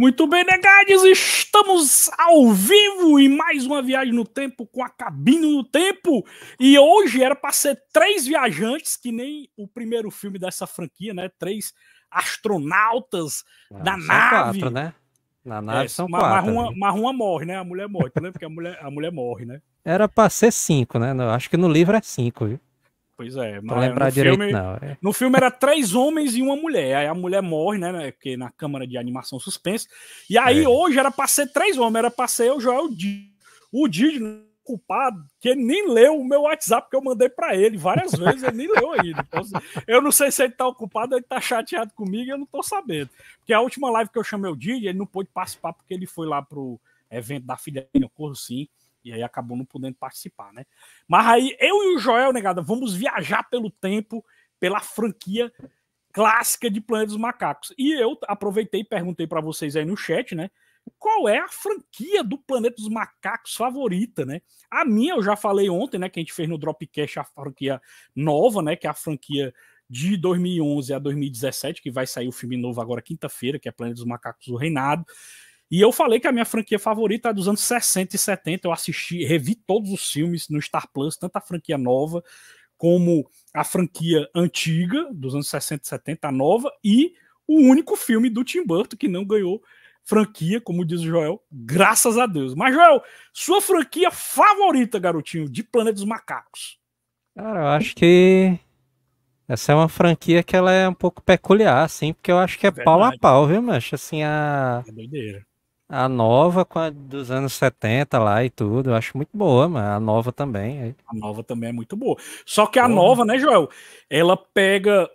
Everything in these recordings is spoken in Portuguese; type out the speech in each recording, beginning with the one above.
Muito bem, Negades, né, estamos ao vivo em mais uma viagem no tempo com a cabine no tempo. E hoje era para ser três viajantes, que nem o primeiro filme dessa franquia, né? Três astronautas Não, ah, da nave. Quatro, né? Na é, nave é, são mas, quatro. Mas uma, né? mas uma morre, né? A mulher morre, tu tá que a mulher, a mulher morre, né? Era para ser cinco, né? acho que no livro é cinco, viu? Pois é, mas lembrar no, direito, filme, não, é. no filme era três homens e uma mulher. Aí a mulher morre, né, né? Porque na câmara de animação suspense. E aí é. hoje era pra ser três homens, era pra ser eu, Joel, o Didi. O Didi culpado, que ele nem leu o meu WhatsApp que eu mandei para ele várias vezes, ele nem leu ainda. Então, assim, eu não sei se ele tá ocupado, ele tá chateado comigo, eu não tô sabendo. Porque a última live que eu chamei o Didi, ele não pôde participar porque ele foi lá pro evento da filha dele, eu corro sim. E aí acabou não podendo participar, né? Mas aí eu e o Joel, negada, vamos viajar pelo tempo, pela franquia clássica de Planeta dos Macacos. E eu aproveitei e perguntei para vocês aí no chat, né? Qual é a franquia do Planeta dos Macacos favorita, né? A minha eu já falei ontem, né? Que a gente fez no Dropcast a franquia nova, né? Que é a franquia de 2011 a 2017, que vai sair o filme novo agora quinta-feira, que é Planeta dos Macacos, o Reinado. E eu falei que a minha franquia favorita é dos anos 60 e 70. Eu assisti, revi todos os filmes no Star Plus, tanto a franquia nova como a franquia antiga, dos anos 60 e 70, a nova, e o único filme do Tim Burton que não ganhou franquia, como diz o Joel, graças a Deus. Mas, Joel, sua franquia favorita, garotinho, de Planeta dos Macacos? Cara, eu acho que essa é uma franquia que ela é um pouco peculiar, assim, porque eu acho que é Verdade. pau a pau, viu, mas Assim, a... É doideira a nova com a dos anos 70 lá e tudo. Eu acho muito boa, mas a nova também. A nova também é muito boa. Só que a boa. nova, né, Joel? Ela pega.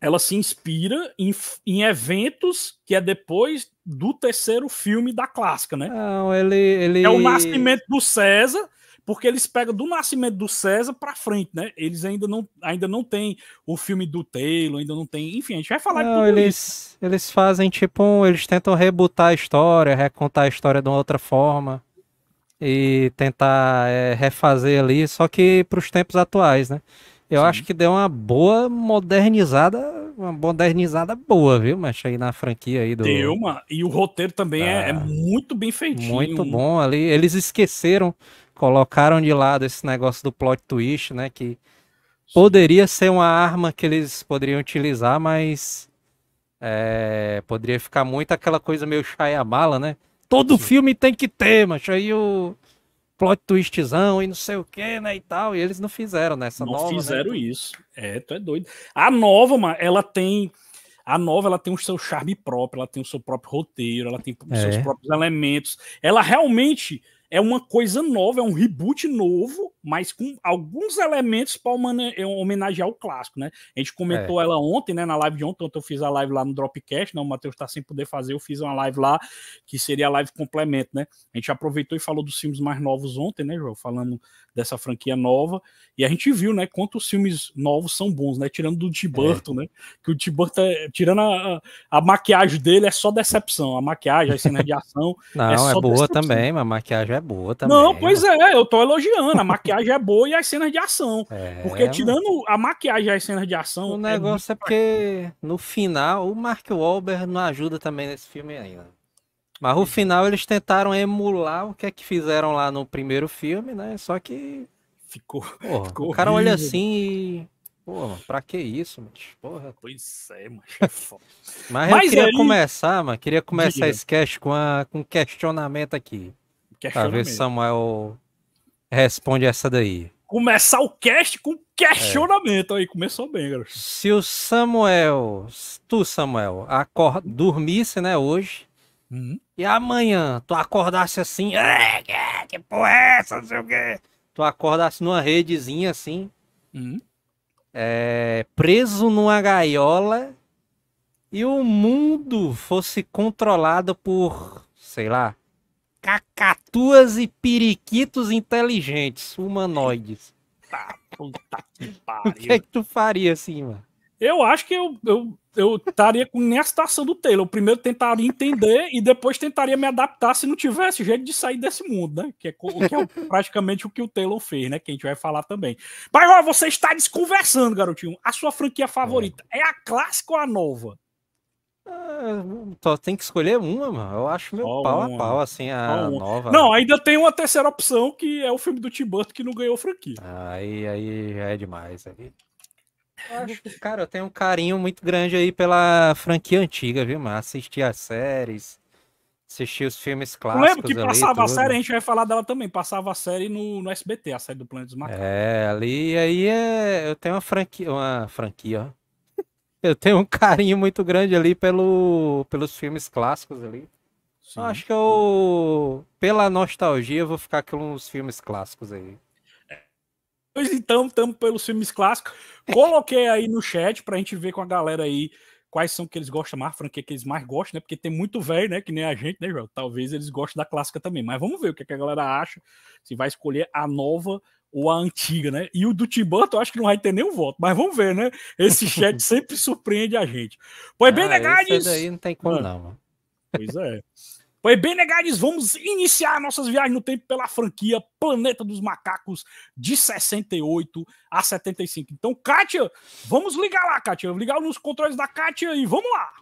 Ela se inspira em, em eventos que é depois do terceiro filme da clássica, né? Não, ele. ele... É o nascimento do César porque eles pegam do nascimento do César para frente, né? Eles ainda não, ainda não tem o filme do Taylor, ainda não tem, enfim, a gente vai falar não, de tudo eles, isso. Eles fazem tipo, um, eles tentam rebutar a história, recontar a história de uma outra forma e tentar é, refazer ali, só que para os tempos atuais, né? Eu Sim. acho que deu uma boa modernizada, uma modernizada boa, viu, mas aí na franquia aí do. Deu uma. E o roteiro também ah, é, é, ah. muito bem feitinho. Muito bom ali. Eles esqueceram colocaram de lado esse negócio do plot twist, né? Que poderia ser uma arma que eles poderiam utilizar, mas é, poderia ficar muito aquela coisa meio Shyamala, né? Todo Sim. filme tem que ter, mas aí o plot twistzão e não sei o que, né, e tal, e eles não fizeram nessa não nova. Não né? fizeram né? isso. É, tu é doido. A nova, mano, ela tem a nova ela tem o seu charme próprio, ela tem o seu próprio roteiro, ela tem os é. seus próprios elementos. Ela realmente é uma coisa nova, é um reboot novo, mas com alguns elementos para é, homenagear o clássico, né? A gente comentou é. ela ontem, né, na live de ontem, ontem eu fiz a live lá no Dropcast, não, né? o Matheus está sem poder fazer, eu fiz uma live lá que seria a live complemento, né? A gente aproveitou e falou dos filmes mais novos ontem, né, João? Falando dessa franquia nova. E a gente viu, né, quantos filmes novos são bons, né? Tirando do Tim é. Burton, é. né? Que o Tim Burton, é, tirando a, a, maquiagem dele, é só decepção. A maquiagem, a cena de ação. Não, é, é boa decepção. também, mas a maquiagem é boa também. Não, né? pois é, eu tô elogiando. A maquiagem é boa e as cenas de ação. É, porque tirando a maquiagem e as cenas de ação. O é negócio é, porque no final o Mark Wahlberg não ajuda também nesse filme ainda. Mas no final eles tentaram emular o que é que fizeram lá no primeiro filme, né? Só que. Ficou. Porra, ficou o cara horrível. olha assim e. Porra, pra que isso, mano? Porra. Pois é, mano. Mas, é Mas eu queria aí... começar, mano. Queria começar Diga. esse cast com, a, com um questionamento aqui. Questionamento. Pra ver se Samuel responde essa daí. Começar o cast com questionamento é. aí. Começou bem, garoto. Se o Samuel, tu, Samuel, acorda, dormisse, né, hoje, Uhum. E amanhã, tu acordasse assim, que porra é essa, não sei o quê. Tu acordasse numa redezinha assim, uhum. é, preso numa gaiola e o mundo fosse controlado por, sei lá, cacatuas e periquitos inteligentes, humanoides. Tá, puta que pariu. O que é que tu faria assim, mano? Eu acho que eu, eu, eu estaria com nessa ação do Taylor. Eu primeiro tentaria entender e depois tentaria me adaptar se não tivesse jeito de sair desse mundo, né? Que é, que é praticamente o que o Taylor fez, né? Que a gente vai falar também. Mas ó, você está desconversando, garotinho. A sua franquia favorita é, é a clássica ou a nova? Ah, só tem que escolher uma, mano. Eu acho meu pau a pau, assim, a nova. Não, ainda tem uma terceira opção que é o filme do Tim Burton que não ganhou franquia. Aí, aí é demais. Aí. Cara, eu tenho um carinho muito grande aí pela franquia antiga, viu, mano? Assistir as séries, assistir os filmes clássicos. Eu lembro que passava ali, a série, a gente vai falar dela também. Passava a série no, no SBT, a série do Planeta dos Macacos. É, ali aí é, eu tenho uma franquia, uma franquia, ó. Eu tenho um carinho muito grande ali pelo, pelos filmes clássicos ali. Sim. Acho que eu, pela nostalgia, vou ficar com uns filmes clássicos aí então estamos pelos filmes clássicos. Coloquei aí no chat para a gente ver com a galera aí quais são que eles gostam mais, franquia que eles mais gostam, né? Porque tem muito velho, né? Que nem a gente, né, João? Talvez eles gostem da clássica também. Mas vamos ver o que, é que a galera acha, se vai escolher a nova ou a antiga, né? E o do Tim Burton, acho que não vai ter nenhum voto, mas vamos ver, né? Esse chat sempre surpreende a gente. Pois bem, ah, legais! Isso daí não tem como, ah, não, mano. Pois é. Pois bem, negades, né, vamos iniciar nossas viagens no tempo pela franquia Planeta dos Macacos de 68 a 75. Então, Kátia, vamos ligar lá, Kátia. Ligar nos controles da Kátia e vamos lá.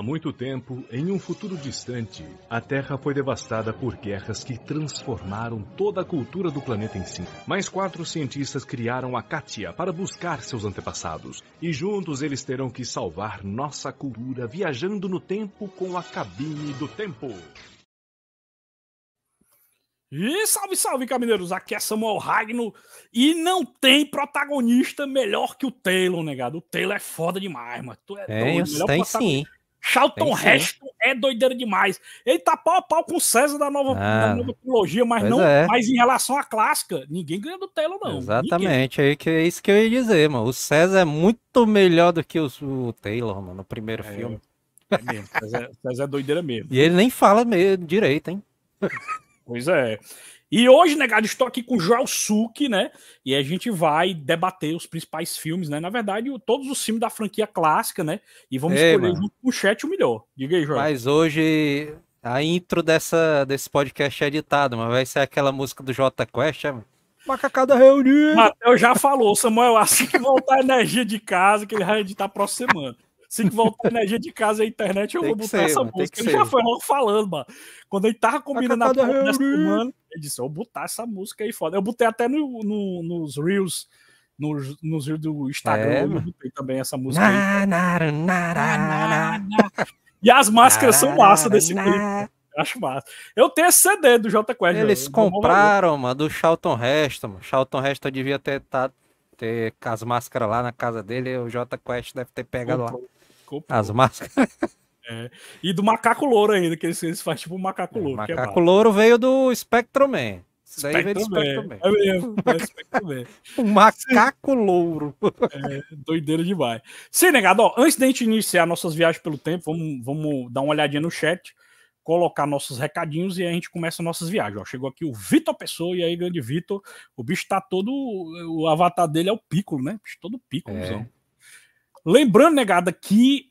Há muito tempo, em um futuro distante, a Terra foi devastada por guerras que transformaram toda a cultura do planeta em si. Mais quatro cientistas criaram a Katia para buscar seus antepassados, e juntos eles terão que salvar nossa cultura viajando no tempo com a cabine do tempo. E salve, salve, camineiros! Aqui é Samuel Ragno e não tem protagonista melhor que o Taylor, negado. O Taylor é foda demais, mano. Tu é, é doido. Melhor tem sim. Charlton Heston é doideira demais. Ele tá pau a pau com o César da nova, ah, da nova trilogia, mas não, é. mas em relação à clássica, ninguém ganha do Taylor, não. Exatamente, aí é, que, é isso que eu ia dizer, mano. O César é muito melhor do que o, o Taylor, mano, no primeiro é, filme. É mesmo, César, é, César é doideira mesmo. E ele nem fala mesmo, direito, hein? Pois é. E hoje, negado, né, estou aqui com o Joel Suki, né? E a gente vai debater os principais filmes, né? Na verdade, todos os filmes da franquia clássica, né? E vamos Ei, escolher mano. junto com o chat o melhor. Diga aí, Joel. Mas hoje a intro dessa, desse podcast é editada, mas vai ser aquela música do Jota Quest, é, mano? Macacada reunida. Matheus já falou, Samuel, assim que voltar a energia de casa, que ele vai editar a próxima semana. Assim que voltar a energia de casa e a internet, eu vou botar ser, essa mano, música. Ele ser. já foi logo falando, mano. Quando ele tava combinando a porra semana, ele disse: Eu vou botar essa música aí foda. Eu botei até no, no, nos Reels. Nos, nos Reels do Instagram, é, eu botei também essa música. Na, aí. Na, na, e as máscaras são massa desse clipe. Acho massa. Eu tenho esse CD do J Quest. Eles compraram, mano, do Charlton Heston. Charlton Heston devia ter, tá, ter as máscaras lá na casa dele. O J Quest deve ter pegado Comprou. lá. As máscaras. É. E do macaco louro ainda, que eles, eles fazem tipo um macaco é, louro. É macaco é louro veio do Spectrum Man. Isso aí veio do Spectrum Man. É mesmo, é Spectrum Man. um macaco louro. É, doideira demais. Sim, negado, ó, antes da gente iniciar nossas viagens pelo tempo, vamos, vamos dar uma olhadinha no chat, colocar nossos recadinhos e a gente começa nossas viagens. Ó, chegou aqui o Vitor Pessoa, e aí, grande Vitor, o bicho tá todo. O avatar dele é o Piccolo, né? O bicho todo Piccolo, é. Lembrando, negada, que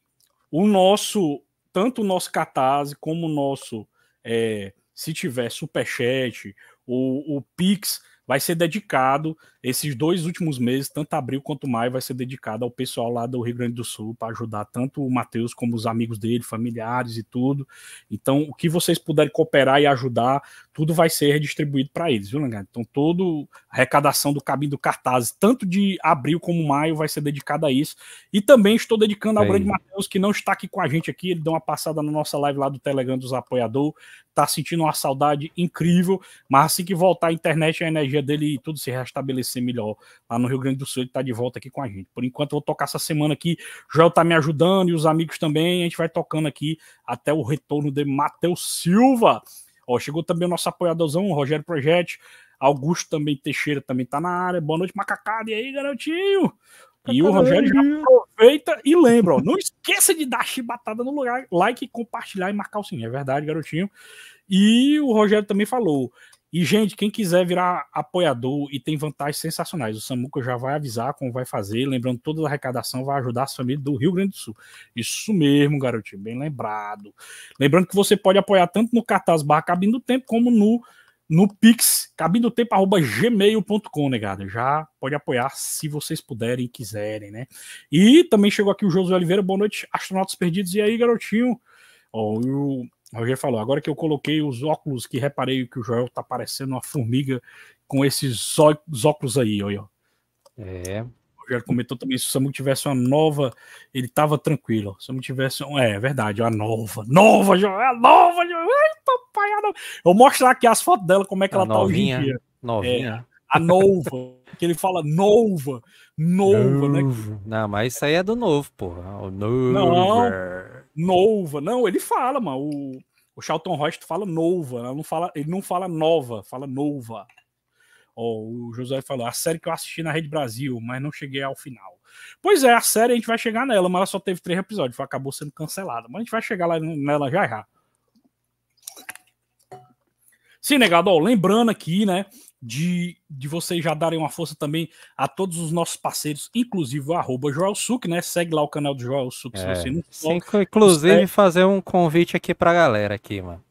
o nosso, tanto o nosso catarse como o nosso, é, se tiver superchat, o, o Pix vai ser dedicado esses dois últimos meses, tanto abril quanto maio, vai ser dedicado ao pessoal lá do Rio Grande do Sul para ajudar tanto o Matheus como os amigos dele, familiares e tudo. Então, o que vocês puderem cooperar e ajudar, tudo vai ser redistribuído para eles, viu, Langado? Então, toda a arrecadação do cabinho do cartaz, tanto de abril como maio, vai ser dedicada a isso. E também estou dedicando ao grande Matheus, que não está aqui com a gente aqui, ele deu uma passada na nossa live lá do Telegram dos Apoiador, tá sentindo uma saudade incrível, mas assim que voltar a internet, a energia dele e tudo se restabelecer ser melhor lá no Rio Grande do Sul, ele tá de volta aqui com a gente. Por enquanto, eu vou tocar essa semana aqui. Joel tá me ajudando e os amigos também. A gente vai tocando aqui até o retorno de Matheus Silva. Ó, chegou também o nosso apoiadorzão, o Rogério Projeto. Augusto também, Teixeira também tá na área. Boa noite, macacada. E aí, garotinho? E o Rogério já aproveita e lembra, ó, não esqueça de dar chibatada no lugar, like, compartilhar e marcar o sininho. É verdade, garotinho. E o Rogério também falou: e, gente, quem quiser virar apoiador e tem vantagens sensacionais, o Samuca já vai avisar como vai fazer. Lembrando, toda a arrecadação vai ajudar a famílias do Rio Grande do Sul. Isso mesmo, garotinho, bem lembrado. Lembrando que você pode apoiar tanto no cartaz barra Cabine do Tempo, como no, no Pix, cabinedotempo.gmail.com, negada. Né, já pode apoiar se vocês puderem e quiserem, né? E também chegou aqui o Josué Oliveira, boa noite, astronautas perdidos. E aí, garotinho? Ó, o Roger falou, agora que eu coloquei os óculos que reparei que o Joel tá parecendo uma formiga com esses óculos aí, olha. É. O Roger comentou também, se o Samu tivesse uma nova, ele tava tranquilo. Se o Samu tivesse, é, é verdade, uma nova, nova, Joel, nova, é Joel, ai, papai, a nova. Eu mostrar aqui as fotos dela, como é que a ela novinha, tá hoje em dia. Novinha. É, a nova, que ele fala nova, nova, novo. né? Não, mas isso aí é do novo, porra. O novo. Não, nova. Não, ele fala, mano. O, o Charlton Rosto fala nova. Não fala, ele não fala nova, fala nova. Oh, o José falou, a série que eu assisti na Rede Brasil, mas não cheguei ao final. Pois é, a série a gente vai chegar nela, mas ela só teve três episódios, acabou sendo cancelada. Mas a gente vai chegar lá nela já já. Sim, negado, ó, lembrando aqui, né? de, de vocês já darem uma força também a todos os nossos parceiros, inclusive o arroba Joel Suc, né? Segue lá o canal do Joel Suc é, se você não sim, Inclusive, fazer um convite aqui pra galera aqui, mano.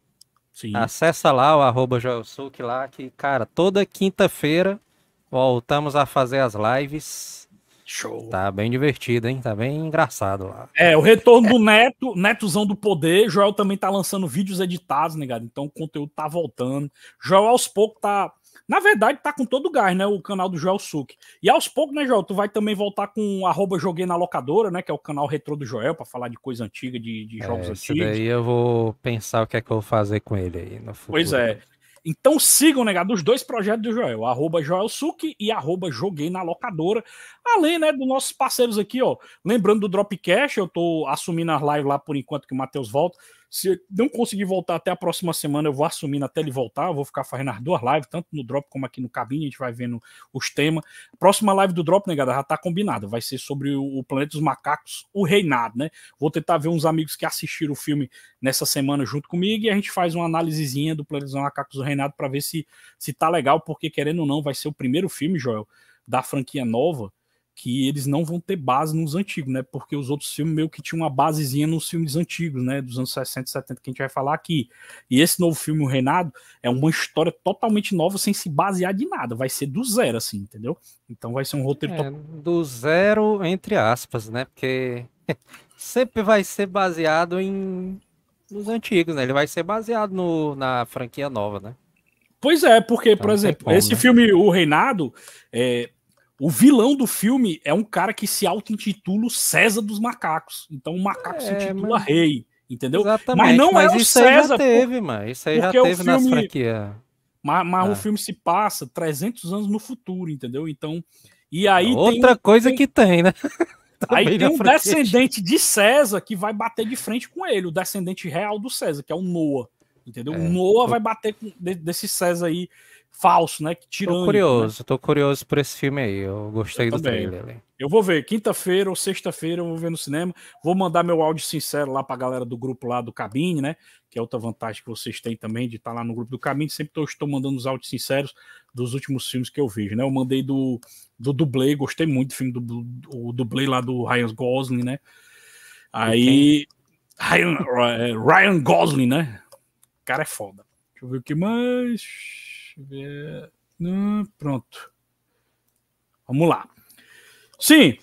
Sim. Acessa lá o arroba Joel Suc lá, que, cara, toda quinta-feira voltamos a fazer as lives. Show. Tá bem divertido, hein? Tá bem engraçado lá. É, o retorno do Neto, Netozão do Poder. Joel também tá lançando vídeos editados, né, Então o conteúdo tá voltando. Joel aos poucos tá na verdade, tá com todo o gás, né? O canal do Joel Suc. E aos poucos, né, Joel? Tu vai também voltar com arroba Joguei na Locadora, né? Que é o canal retrô do Joel, para falar de coisa antiga, de, de é, jogos é, antigos. Daí eu vou pensar o que é que eu vou fazer com ele aí no futuro. Pois é. Então sigam, negado, né, os dois projetos do Joel, arroba Joel Suki e arroba Joguei na Locadora, além, né, dos nossos parceiros aqui, ó, lembrando do Dropcast, eu tô assumindo as lives lá por enquanto que o Matheus volta, se não conseguir voltar até a próxima semana, eu vou assumindo até ele voltar. Eu vou ficar fazendo as duas lives, tanto no Drop como aqui no Cabine. A gente vai vendo os temas. Próxima live do Drop, negada, né, já tá combinada. Vai ser sobre o Planeta dos Macacos, o Reinado, né? Vou tentar ver uns amigos que assistiram o filme nessa semana junto comigo e a gente faz uma análisezinha do Planeta dos Macacos, o Reinado, para ver se, se tá legal, porque querendo ou não, vai ser o primeiro filme, Joel, da franquia nova que eles não vão ter base nos antigos, né? Porque os outros filmes meio que tinham uma basezinha nos filmes antigos, né? Dos anos 60, 70, que a gente vai falar aqui. E esse novo filme, O Reinado, é uma história totalmente nova, sem se basear de nada. Vai ser do zero, assim, entendeu? Então vai ser um roteiro... É, do zero, entre aspas, né? Porque sempre vai ser baseado em... Nos antigos, né? Ele vai ser baseado no, na franquia nova, né? Pois é, porque, então, por exemplo, como, esse né? filme, O Reinado, é, o vilão do filme é um cara que se auto-intitula o César dos Macacos. Então o macaco é, se intitula mas... rei, entendeu? Exatamente, mas não mas é o isso César. Isso aí já teve, por... mano. Isso aí já teve filme... nas franquias. Mas, mas o é. filme se passa 300 anos no futuro, entendeu? Então. E aí Outra tem... coisa que tem, né? aí tem um descendente de César que vai bater de frente com ele, o descendente real do César, que é o Noah. Entendeu? É. O Noah vai bater com, desse César aí falso, né? Que tirando. Tô né? curioso, né? tô curioso por esse filme aí. Eu gostei eu do também. trailer. Eu vou ver quinta-feira ou sexta-feira, eu vou ver no cinema. Vou mandar meu áudio sincero lá pra galera do grupo lá do Cabine, né? Que é outra vantagem que vocês têm também de estar tá lá no grupo do Cabine. Sempre tô, estou mandando os áudios sinceros dos últimos filmes que eu vejo, né? Eu mandei do, do dublê, gostei muito do filme do, do, dublê lá do Ryan Gosling, né? Aí. Ryan, é, Ryan Gosling, né? O cara é foda. Deixa eu ver o que mais. Deixa eu ver. Hum, pronto. Vamos lá. Sim.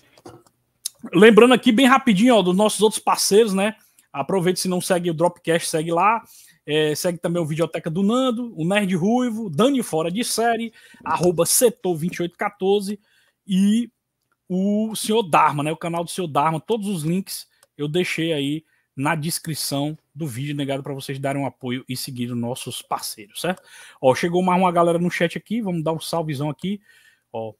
Lembrando aqui bem rapidinho ó, dos nossos outros parceiros, né? Aproveite se não segue o Dropcast, segue lá. É, segue também o Videoteca do Nando, o Nerd Ruivo, Dani Fora de Série, arroba setor2814 e o Senhor Dharma, né? O canal do Senhor Dharma. Todos os links eu deixei aí na descrição do vídeo, negado para vocês darem um apoio e seguir os nossos parceiros, certo? Ó, chegou mais uma galera no chat aqui, vamos dar um salvezão aqui. Ó,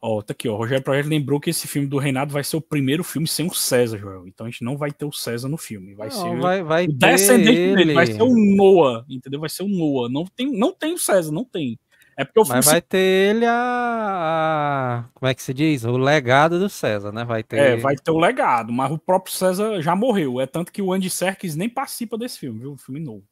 Ó, tá aqui, ó. Rogério Projeto lembrou que esse filme do Reinado vai ser o primeiro filme sem o César, Joel. Então a gente não vai ter o César no filme. Vai não, ser vai, vai o descendente dele, vai ser o Noah, entendeu? Vai ser o Noah. Não tem, não tem o César, não tem. É porque o Mas vai ter ele a, a, Como é que se diz? O legado do César, né? Vai ter... É, vai ter o legado, mas o próprio César já morreu. É tanto que o Andy Serkis nem participa desse filme, viu? Um filme novo.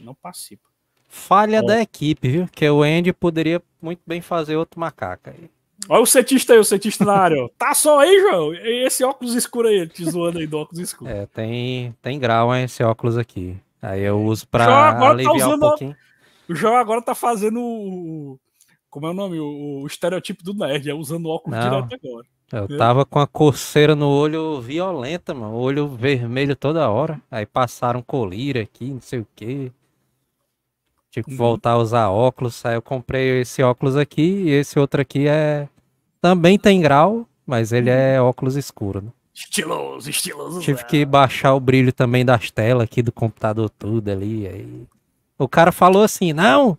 Não participa. Falha da equipe, viu? Que o Andy poderia muito bem fazer outro macaco aí. Olha o setista aí, o setista na área. Tá só aí, João. Esse óculos escuro aí, te zoando aí do óculos escuro. É, tem, tem grau hein, esse óculos aqui. Aí eu uso pra Já, agora tá aliviar tá usando, um pouquinho. O João agora tá fazendo o. Como é o nome? O, o estereotipo do nerd, é usando óculos Não, direto agora. Eu tava com a coceira no olho violenta, mano. O olho vermelho toda hora. Aí passaram colírio aqui, não sei o quê. Tive que uhum. voltar a usar óculos. Aí eu comprei esse óculos aqui e esse outro aqui é. Também tem grau, mas ele uhum. é óculos escuro, né? Estiloso, estiloso. Tive que baixar o brilho também das telas aqui do computador, tudo ali. Aí o cara falou assim: não,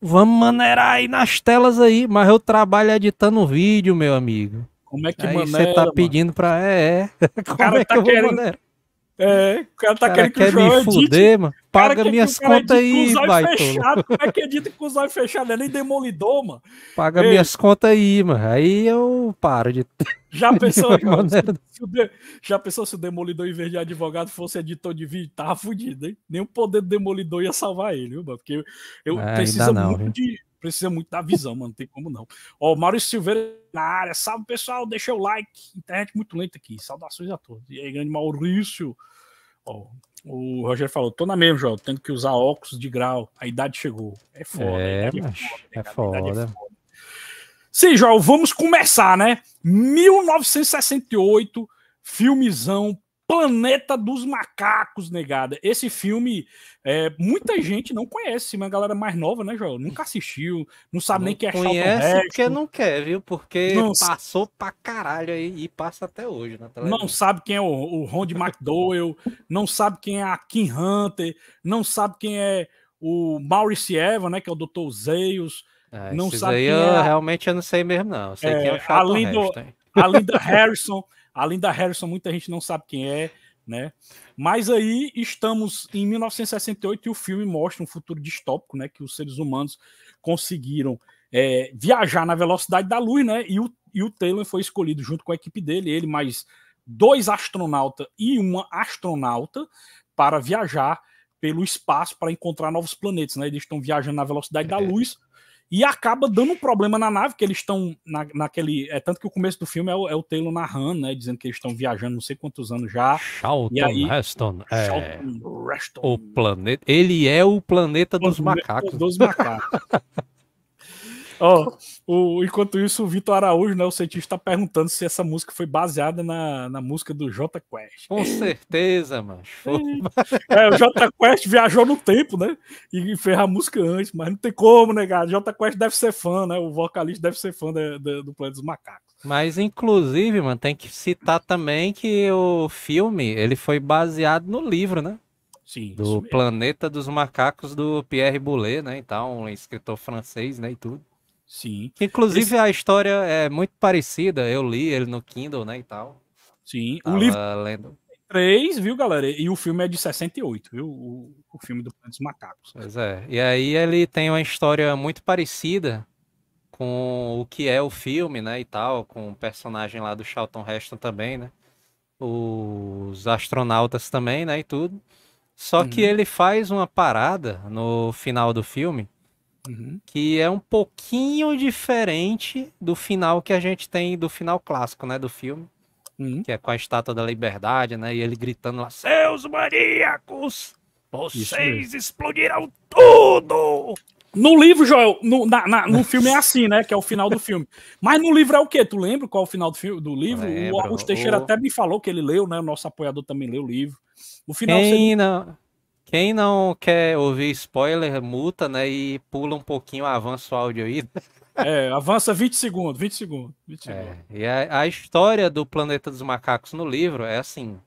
vamos maneirar aí nas telas aí, mas eu trabalho editando vídeo, meu amigo. Como é que maneira, você tá mano? pedindo pra. É, é. O cara é tá querendo. É, o cara tá cara querendo que o me fuder, mano. Paga minhas contas aí, vai. Como é que edita com os olhos fechados? É nem demolidor, mano. Paga Ei. minhas contas aí, mano. Aí eu paro de. Já pensou, de se, de... já pensou se o demolidor, em vez de advogado, fosse editor de vídeo? Tava fudido, hein? Nem o poder do demolidor ia salvar ele, viu, mano? Porque eu, eu ah, é, preciso muito de precisa muito da visão, mano. Não tem como não. Ó, Maurício Silveira na área. Salve, pessoal. Deixa o like. Internet muito lenta aqui. Saudações a todos. E aí, grande Maurício. Ó, o Rogério falou: tô na mesma, João. Tendo que usar óculos de grau. A idade chegou. É foda. É, é, é, é foda. É foda. Sim, João, vamos começar, né? 1968, filmezão Planeta dos Macacos, negada. Esse filme, é, muita gente não conhece, a galera mais nova, né, Joel? Nunca assistiu, não sabe não nem que é Conhece porque não quer, viu? Porque não passou pra caralho aí e passa até hoje na televisão. Não sabe quem é o, o Ronald McDowell, não sabe quem é a Kim Hunter, não sabe quem é o Maurice Evan, né, que é o Dr. Zeus. É, não sabe aí eu, é... realmente eu não sei mesmo, não. sei é, quem é o Chato a a Linda Harrison. Além da Harrison, muita gente não sabe quem é, né? Mas aí estamos em 1968 e o filme mostra um futuro distópico, né? Que os seres humanos conseguiram é, viajar na velocidade da luz, né? E o, e o Taylor foi escolhido junto com a equipe dele, ele mais dois astronautas e uma astronauta para viajar pelo espaço para encontrar novos planetas, né? Eles estão viajando na velocidade é. da luz e acaba dando um problema na nave, que eles estão na, naquele. É tanto que o começo do filme é o, é o Taylor narrando, né? Dizendo que eles estão viajando não sei quantos anos já. Charlton e aí, Heston. É... Reston. O planeta. Ele é o planeta dos, dos macacos. Dos macacos. Ó, oh, o, enquanto isso, o Vitor Araújo, né, o cientista, está perguntando se essa música foi baseada na, na música do J Quest. Com certeza, mano. É, o J Quest viajou no tempo, né? E fez a música antes, mas não tem como, né, cara? J Quest deve ser fã, né? O vocalista deve ser fã de, de, do Planeta dos Macacos. Mas, inclusive, mano, tem que citar também que o filme, ele foi baseado no livro, né? Sim, do Planeta dos Macacos do Pierre Boulet, né? Então, um escritor francês, né? E tudo. Sim. Inclusive Esse... a história é muito parecida, eu li ele no Kindle, né, e tal. Sim, Tava o livro lendo. 3, viu, galera? E o filme é de 68, viu? O, o filme do Planeta dos Macacos. Pois é. E aí ele tem uma história muito parecida com o que é o filme, né, e tal, com o personagem lá do Charlton Heston também, né? Os astronautas também, né, e tudo. Só uhum. que ele faz uma parada no final do filme Uhum. Que é um pouquinho diferente do final que a gente tem, do final clássico, né? Do filme. Uhum. Que é com a estátua da liberdade, né? E ele gritando lá: Seus maníacos! Vocês explodiram tudo! No livro, Joel, no, na, na, no filme é assim, né? Que é o final do filme. Mas no livro é o quê? Tu lembra qual é o final do, filme, do livro? Lembro, o Augusto Teixeira o... até me falou que ele leu, né? O nosso apoiador também leu o livro. O final Quem você... não... Quem não quer ouvir spoiler, multa, né? E pula um pouquinho, avança o áudio aí. É, avança 20 segundos, 20 segundos. 20 é, segundos. É, e a, a, história do Planeta dos Macacos no livro é assim: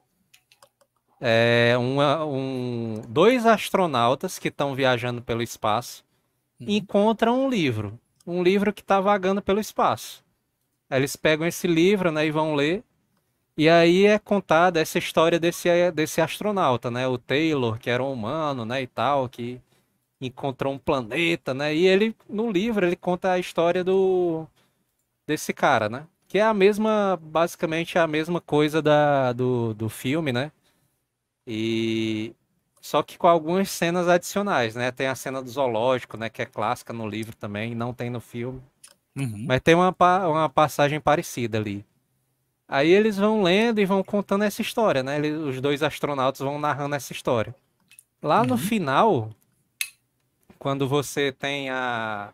é uma, um, dois astronautas que estão viajando pelo espaço hum. encontram um livro. Um livro que está vagando pelo espaço. Eles pegam esse livro né, e vão ler. E aí é contada essa história desse, desse astronauta, né? O Taylor, que era um humano, né? E tal, que encontrou um planeta, né? E ele, no livro, ele conta a história do desse cara, né? Que é a mesma, basicamente é a mesma coisa da, do, do filme, né? E só que com algumas cenas adicionais, né? Tem a cena do zoológico, né? Que é clássica no livro também, não tem no filme. Uhum. Mas tem uma, uma passagem parecida ali. Aí eles vão lendo e vão contando essa história, né? Eles, os dois astronautas vão narrando essa história. Lá uhum. no final, quando você tem a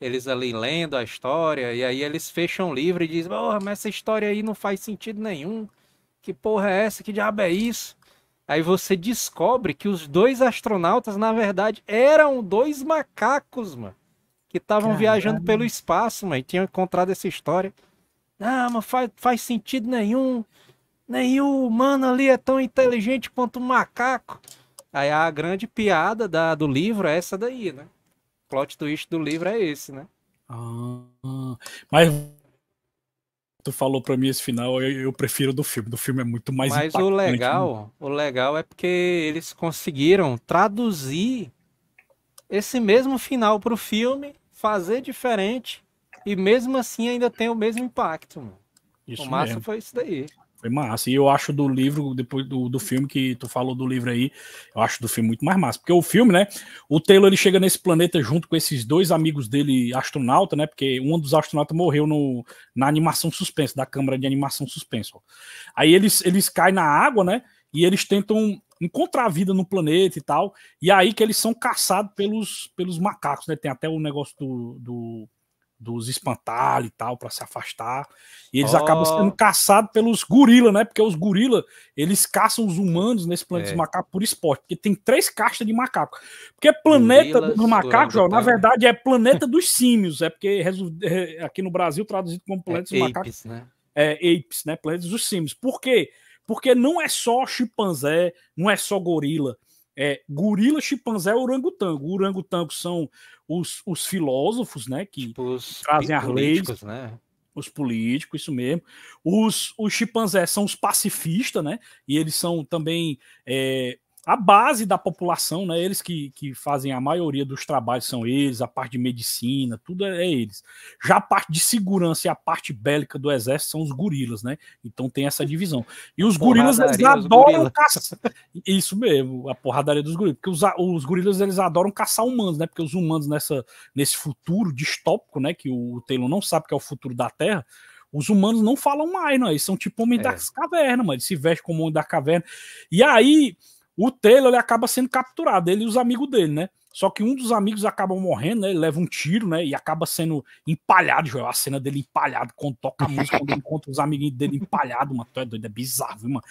eles ali lendo a história, e aí eles fecham o livro e dizem, porra, mas essa história aí não faz sentido nenhum. Que porra é essa? Que diabo é isso? Aí você descobre que os dois astronautas, na verdade, eram dois macacos, mano. Que estavam viajando pelo espaço, mano, e tinham encontrado essa história. Ah, mas faz, faz sentido nenhum. Nenhum humano ali é tão inteligente quanto um macaco. Aí a grande piada da, do livro é essa daí, né? O plot twist do livro é esse, né? Ah, mas tu falou para mim esse final, eu, eu, prefiro do filme. Do filme é muito mais Mas o né? legal, o legal é porque eles conseguiram traduzir esse mesmo final para o filme, fazer diferente e mesmo assim ainda tem o mesmo impacto, mano. Isso o massa mesmo. foi isso daí. Foi massa. E eu acho do livro, depois do, do filme que tu falou do livro aí, eu acho do filme muito mais massa. Porque o filme, né? O Taylor ele chega nesse planeta junto com esses dois amigos dele, astronauta, né? Porque um dos astronautas morreu no, na animação suspensa, da câmara de animação suspensa. Aí eles, eles caem na água, né? E eles tentam encontrar vida no planeta e tal. E é aí que eles são caçados pelos, pelos macacos, né? Tem até o negócio do, do dos espantalhos e tal, para se afastar. E eles oh. acabam sendo caçados pelos gorila, né? Porque os gorila, eles caçam os humanos nesse planeta é. dos macacos por esporte, porque tem três castas de macaco. Porque é planeta Gorilas dos macacos, na tá. verdade, é planeta dos símios, é porque é, aqui no Brasil traduzido como é planeta é dos apes, macacos. Né? É, apes, né? Planeta dos símios. Por quê? Porque não é só chimpanzé, não é só gorila é, gorila, chimpanzé, orangotango. O orangotango são os, os filósofos, né? Que tipo trazem as leis. Né? Os políticos, isso mesmo. Os, os chimpanzés são os pacifistas, né? E eles são também é, a base da população, né? Eles que, que fazem a maioria dos trabalhos são eles, a parte de medicina, tudo é, eles. Já a parte de segurança e a parte bélica do exército são os gorilas, né? Então tem essa divisão. E os gorilas, eles adoram caçar. Isso mesmo, a porradaria dos gorilas. Porque os, os gorilas, eles adoram caçar humanos, né? Porque os humanos, nessa, nesse futuro distópico, né? Que o Taylor não sabe que é o futuro da Terra, os humanos não falam mais, não. Eles são tipo homem é. das cavernas, mano. Eles se vestem como homem da caverna. E aí o Taylor ele acaba sendo capturado, ele e os amigos dele, né? Só que um dos amigos acaba morrendo, né? Ele leva um tiro, né? E acaba sendo empalhado, Joel. A cena dele empalhado, quando toca a música, quando encontra os amiguinhos dele empalhado, mano. Tu é doido, é bizarro, viu, mano?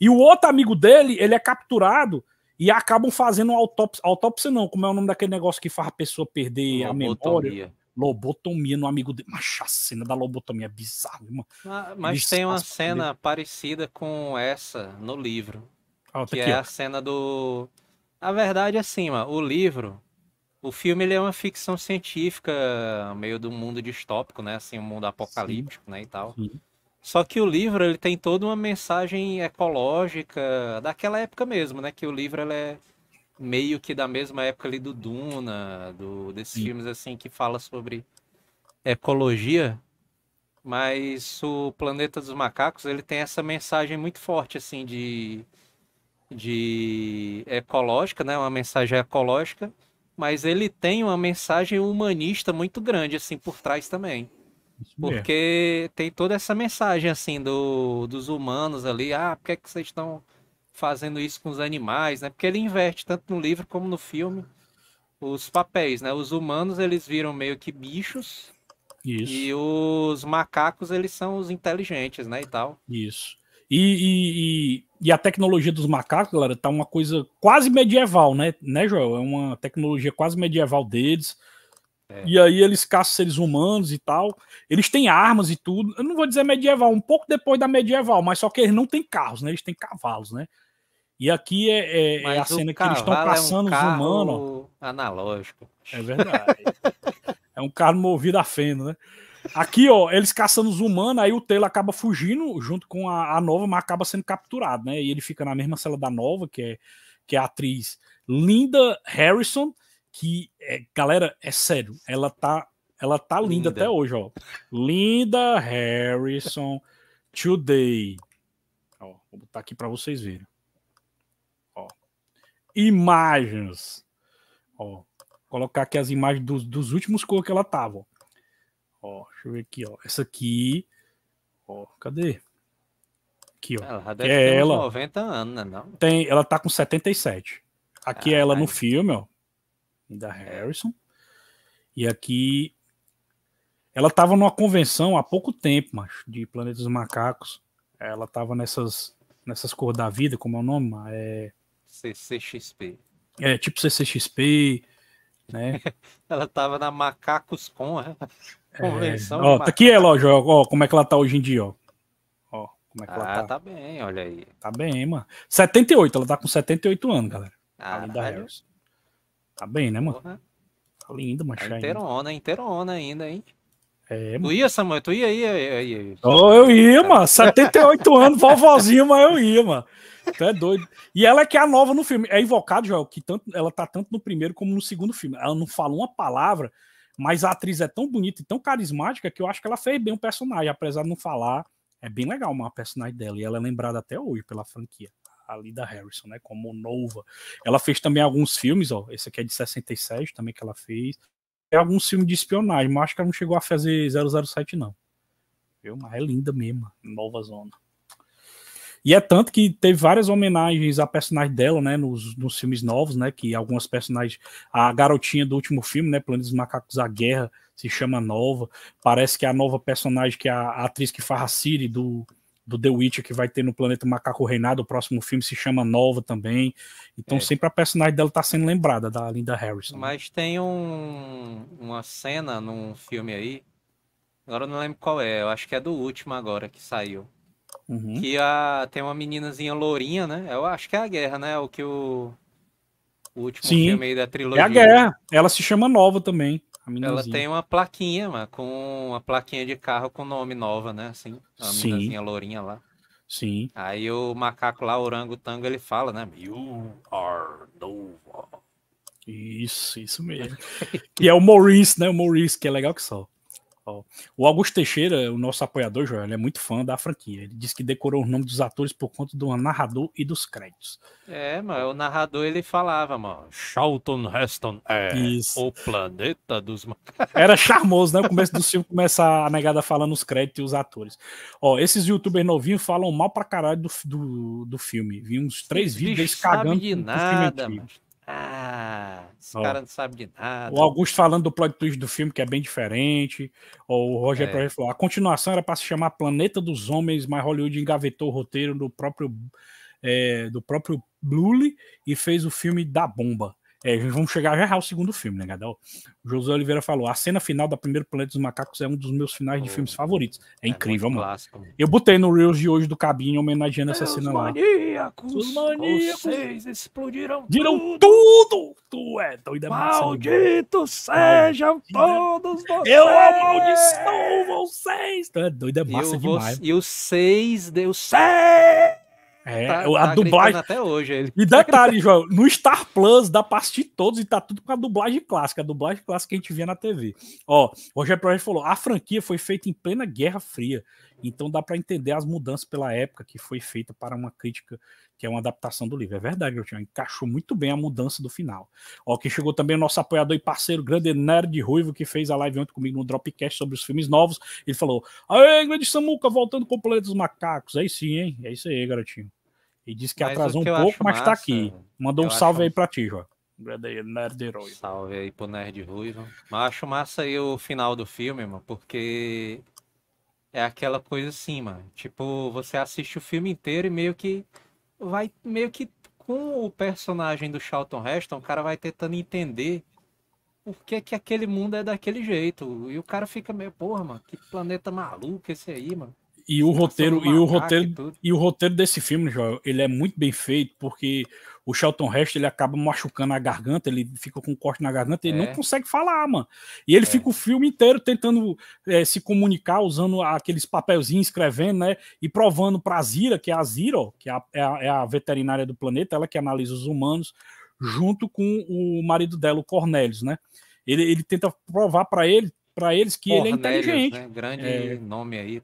E o outro amigo dele, ele é capturado e acabam fazendo autópsia. Autópsia não, como é o nome daquele negócio que faz a pessoa perder lobotomia. a memória? Lobotomia no amigo dele. Mas a cena da lobotomia é bizarra, mano. Ah, mas, mas tem uma cena parecida com essa no livro. Tá que aqui, é ó. a cena do. A verdade é assim, mano, o livro. O filme ele é uma ficção científica, meio do mundo distópico, né? Assim, um mundo apocalíptico, Sim. né? E tal. Sim. Só que o livro ele tem toda uma mensagem ecológica daquela época mesmo, né? Que o livro ele é meio que da mesma época ali do Duna, do desses Sim. filmes assim que fala sobre ecologia, mas o Planeta dos Macacos ele tem essa mensagem muito forte assim de de ecológica, né? Uma mensagem ecológica, mas ele tem uma mensagem humanista muito grande assim por trás também. Porque tem toda essa mensagem assim do, dos humanos ali, ah, por que, é que vocês estão fazendo isso com os animais, né? Porque ele inverte tanto no livro como no filme os papéis, né? Os humanos eles viram meio que bichos isso. e os macacos eles são os inteligentes, né e tal. Isso. E, e, e e a tecnologia dos macacos, galera, tá uma coisa quase medieval, né? Né, Joel? É uma tecnologia quase medieval deles. É. E aí eles caçam seres humanos e tal. Eles têm armas e tudo. Eu não vou dizer medieval, um pouco depois da medieval, mas só que eles não têm carros, né? Eles têm cavalos, né? E aqui é, é, é a cena que eles estão caçando é um os humanos. Analógico. É verdade. é um carro movido a feno, né? Aqui, ó, eles caçando os humanos, aí o Taylor acaba fugindo junto com a, a Nova, mas acaba sendo capturado, né? E ele fica na mesma cela da Nova, que é, que é a atriz Linda Harrison, que, é, galera, é sério, ela tá, ela tá linda, linda até hoje, ó. Linda Harrison Today. Ó, vou botar aqui para vocês verem. Ó. Imagens. Ó, colocar aqui as imagens dos, dos últimos cores que ela tava, ó. Ó, deixa eu ver aqui, ó. Essa aqui. Ó, cadê? Aqui, ó. Ela deve é ter ela. 90 anos, né, não? Tem, ela tá com 77. Aqui ah, é ela no filme, ó. Da Harrison. E aqui. Ela tava numa convenção há pouco tempo, mas de Planetas Macacos. Ela tava nessas. Nessas cor da vida, como é o nome? É. CCXP. É, tipo CCXP, né? ela tava na Macacos Com, né? Convenção. É, ó, tá aqui ela, ó, ó, como é que ela tá hoje em dia, ó. ó como é que ah, ela tá. tá bem, olha aí. Tá bem, mano. 78, ela tá com 78 anos, galera. Ah, Linda Tá bem, né, mano? Porra. Tá linda, mano. Tá inteirona, inteirona ainda, hein? É, tu ia, Samuel? Tu ia, ia, ia, ia. Oh, eu ia, mano. 78 anos, vovozinha, mas eu ia, mano. Tu é doido. E ela é que é a nova no filme. É invocado, Joel, que tanto, ela tá tanto no primeiro como no segundo filme. Ela não fala uma palavra. Mas a atriz é tão bonita e tão carismática que eu acho que ela fez bem o personagem, apesar de não falar. É bem legal uma personagem dela e ela é lembrada até hoje pela franquia. A Lida Harrison, né? Como Nova. Ela fez também alguns filmes, ó. Esse aqui é de 67 também que ela fez. É alguns filmes de espionagem, mas acho que ela não chegou a fazer 007, não. Viu? Mas é linda mesmo, Nova Zona. E é tanto que teve várias homenagens a personagens dela, né, nos, nos filmes novos, né, que algumas personagens, a garotinha do último filme, né, Planos dos Macacos, a Guerra, se chama Nova, parece que a nova personagem, que é a, a atriz que farra Siri do, do The Witcher, que vai ter no Planeta Macaco Reinado, o próximo filme se chama Nova também, então é. sempre a personagem dela tá sendo lembrada, da Linda Harrison. Mas tem um, uma cena num filme aí, agora eu não lembro qual é, eu acho que é do último agora que saiu, Uhum. Que a, tem uma meninazinha lourinha, né? Eu acho que é a guerra, né? O que o, o último Sim, filme aí da trilogia. É a guerra. Ela se chama Nova também. ela tem uma plaquinha, mano, com uma plaquinha de carro com nome Nova, né? Assim, a meninazinha lourinha lá. Sim. Aí o macaco lá, orangotango, ele fala, né? You are Nova. Isso, isso mesmo. e é o Maurice, né? O Maurice, que é legal que só o Augusto Teixeira, o nosso apoiador, Joel, é muito fã da franquia. Ele disse que decorou o nome dos atores por conta do narrador e dos créditos. É, mano, o narrador ele falava, mano, Charlton Heston é Isso. o planeta dos... Era charmoso, né? O começo do filme começa a negada falando os créditos e os atores. Ó, esses youtubers novinhos falam mal pra caralho do, do, do filme. Vi uns três vídeos deles cagando. Sabe de nada, mano. Ah, esse oh. cara não sabe de nada. O Augusto falando do plot twist do filme, que é bem diferente. Ou o Roger é. Project falou: a continuação era para se chamar Planeta dos Homens, mas Hollywood engavetou o roteiro do próprio, é, do próprio Blue e fez o filme da bomba. É, vamos chegar já ao segundo filme, né, Gadal? José Oliveira falou: a cena final da primeira Planeta dos Macacos é um dos meus finais de oh, filmes favoritos. É, é incrível, mano. Clássico. Eu botei no Reels de hoje do Cabinho homenageando essa cena maníacos, lá. Os maníacos! Vocês explodiram Diram tudo! Tu é doida, é né? Malditos é. sejam né? todos vocês! Eu amaldiçoo vocês! Tu é doida, é massa eu demais. e os seis, deu seis! É, tá, é tá a tá dublagem. Até hoje. Ele... E tá detalhe, João, no Star Plus dá pra assistir todos e tá tudo com a dublagem clássica, a dublagem clássica que a gente via na TV. Ó, o Roger Project falou: a franquia foi feita em plena Guerra Fria, então dá para entender as mudanças pela época que foi feita para uma crítica que é uma adaptação do livro. É verdade, garotinho, encaixou muito bem a mudança do final. Ó, quem chegou também é o nosso apoiador e parceiro, grande Nerd Ruivo, que fez a live ontem comigo no Dropcast sobre os filmes novos. Ele falou: Aê, grande Samuca, voltando com o Planeta dos Macacos. Aí sim, hein? É isso aí, garotinho. E disse que mas atrasou que um pouco, mas massa, tá aqui. Mandou um salve aí pra ti, João. Nerd Salve aí pro Nerd Ruivo. Mas acho massa aí o final do filme, mano, porque é aquela coisa assim, mano. Tipo, você assiste o filme inteiro e meio que vai meio que com o personagem do Charlton Heston, o cara vai tentando entender por que, que aquele mundo é daquele jeito. E o cara fica meio, porra, mano, que planeta maluco esse aí, mano e o roteiro e o roteiro e, o roteiro desse filme, Joel, ele é muito bem feito porque o Shelton Hest ele acaba machucando a garganta, ele fica com um corte na garganta, ele é. não consegue falar, mano. E ele é. fica o filme inteiro tentando é, se comunicar usando aqueles papelzinhos escrevendo, né? E provando para a Zira, que é a Zira, que é a, é a, é a, veterinária do planeta, ela que analisa os humanos, junto com o marido dela, o Cornelius, né? Ele, ele tenta provar para ele para eles que Cornelius, ele é inteligente. Né? Grande é, nome aí.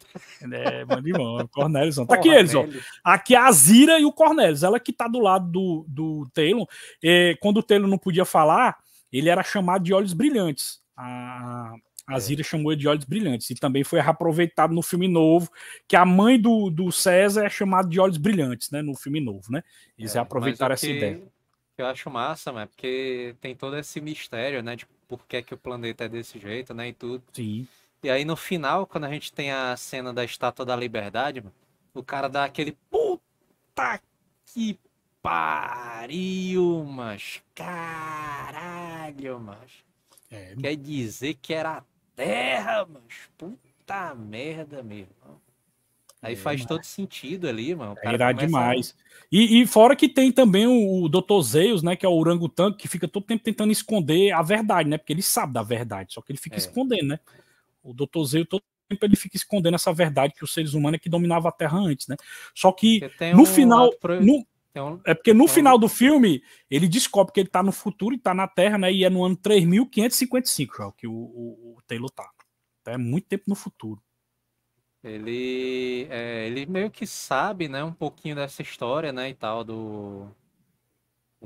É, mano irmão, é Cornelius. Tá aqui eles, ó. Aqui é a Zira e o Cornelius. Ela que tá do lado do, do Taylor. É, quando o Taylor não podia falar, ele era chamado de Olhos Brilhantes. A, a Zira é. chamou ele de Olhos Brilhantes. E também foi reaproveitado no filme novo, que a mãe do, do César é chamada de Olhos Brilhantes, né? No filme novo, né? Eles é, aproveitaram essa que, ideia. Eu acho massa, mas Porque tem todo esse mistério, né? por que, é que o planeta é desse jeito, né? E tudo. Sim. E aí no final, quando a gente tem a cena da Estátua da Liberdade, mano, o cara dá aquele puta que pariu, mas caralho, mas é. quer dizer que era a Terra, mas puta merda, meu irmão. Aí é, faz é, todo sentido ali, mano. É irá demais. A... E, e, fora que tem também o, o Dr. Zeus, né? Que é o orangotango que fica todo tempo tentando esconder a verdade, né? Porque ele sabe da verdade, só que ele fica é. escondendo, né? O Dr. Zeus todo tempo ele fica escondendo essa verdade que os seres humanos é que dominava a Terra antes, né? Só que no um final... Pro... No... É porque no final do filme ele descobre que ele tá no futuro e tá na Terra, né? E é no ano 3555, que o, o, o Taylor tá. Então é muito tempo no futuro. Ele, é, ele meio que sabe, né, um pouquinho dessa história, né, e tal, do,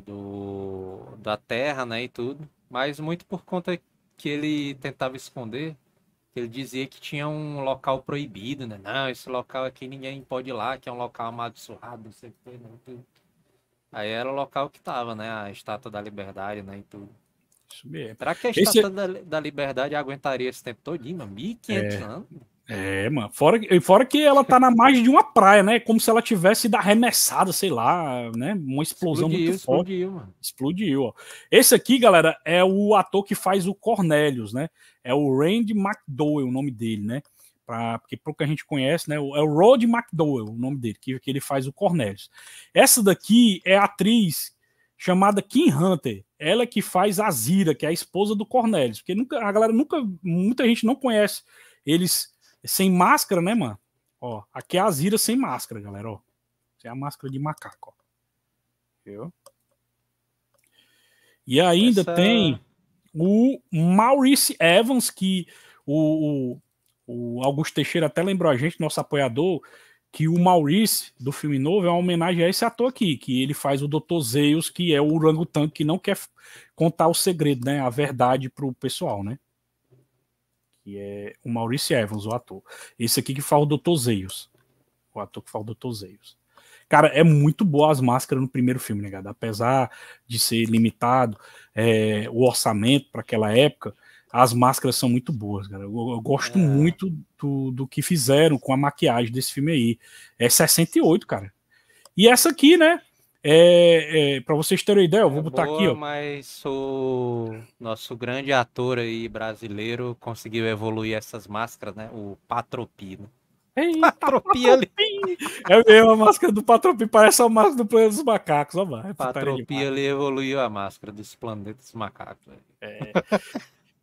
do, da terra, né, e tudo. Mas muito por conta que ele tentava esconder, que ele dizia que tinha um local proibido, né, não, esse local aqui ninguém pode ir lá, que é um local amaldiçoado, não sei o que, né, Aí era o local que tava, né, a Estátua da Liberdade, né, e tudo. Isso mesmo. Será que a Estátua esse... da, da Liberdade aguentaria esse tempo todinho, 1500 é... anos? É, mano. Fora, fora que ela tá na margem de uma praia, né? Como se ela tivesse arremessada, sei lá, né? Uma explosão explodiu, muito forte. Explodiu, mano. Explodiu, ó. Esse aqui, galera, é o ator que faz o Cornelius, né? É o Randy McDowell, o nome dele, né? Pra, porque pouca que a gente conhece, né? É o Rod McDowell, o nome dele, que, que ele faz o Cornelius. Essa daqui é a atriz chamada Kim Hunter. Ela é que faz a Zira, que é a esposa do Cornelius. Porque nunca, a galera nunca, muita gente não conhece eles sem máscara, né, mano? Ó, aqui é a Zira sem máscara, galera, ó. é a máscara de macaco, ó. Viu? E ainda Essa... tem o Maurice Evans, que o, o, o, Augusto Teixeira até lembrou a gente, nosso apoiador, que o Maurice, do filme novo, é uma homenagem a esse ator aqui, que ele faz o Dr. Zeus, que é o orangotango que não quer contar o segredo, né? A verdade pro pessoal, né? que é o Maurício Evans, o ator. Esse aqui que fala o Dr. Zeus. O ator que fala o Dr. Zeus. Cara, é muito boa as máscaras no primeiro filme, né, Apesar de ser limitado é, o orçamento para aquela época, as máscaras são muito boas, cara. Eu, eu gosto é. muito do, do que fizeram com a maquiagem desse filme aí. É 68, cara. E essa aqui, né? É, é, para vocês terem ideia, eu vou é botar boa, aqui, ó. Mas o nosso grande ator aí brasileiro conseguiu evoluir essas máscaras, né? O Patropi. Né? Patropi ali. É mesmo, a máscara do Patropi parece a máscara do Planeta dos Macacos, ó. Vai, é Patropi ali evoluiu a máscara dos Planetas Macacos. É.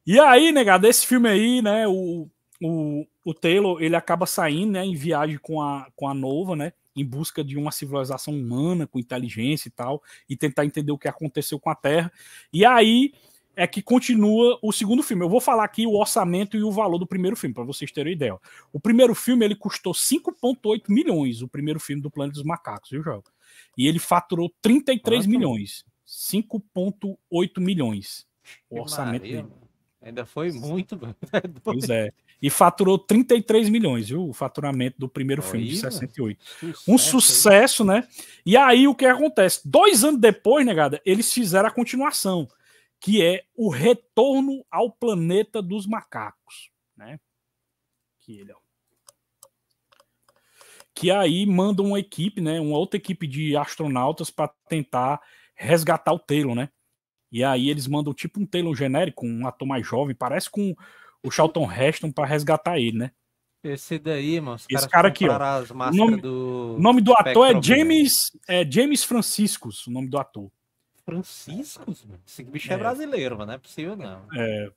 e aí, negado, esse filme aí, né? O, o, o Taylor, ele acaba saindo, né? Em viagem com a, com a Nova, né? em busca de uma civilização humana com inteligência e tal, e tentar entender o que aconteceu com a Terra. E aí é que continua o segundo filme. Eu vou falar aqui o orçamento e o valor do primeiro filme, para vocês terem ideia. O primeiro filme ele custou 5,8 milhões, o primeiro filme do Planeta dos Macacos, viu, João? E ele faturou 33 milhões. 5,8 milhões. O orçamento Maria, dele. Ainda foi muito. Pois é. Né? E faturou 33 milhões, viu? O faturamento do primeiro Aí, filme, de 68. Sucesso, um sucesso, né? E aí o que acontece? Dois anos depois, negada, né, eles fizeram a continuação, que é o retorno ao planeta dos macacos, né? Que ele, ó. É que aí manda uma equipe, né? Uma outra equipe de astronautas para tentar resgatar o Taylor, né? E aí eles mandam tipo um Taylor genérico, um ator mais jovem, parece com o Charlton Heston para resgatar ele, né? Esse daí, mano. Esse cara aqui, ó. O nome do, nome do ator é James, é James Franciscos, o nome do ator. Franciscos? Esse bicho é, é brasileiro, mano. Não é possível, não. É,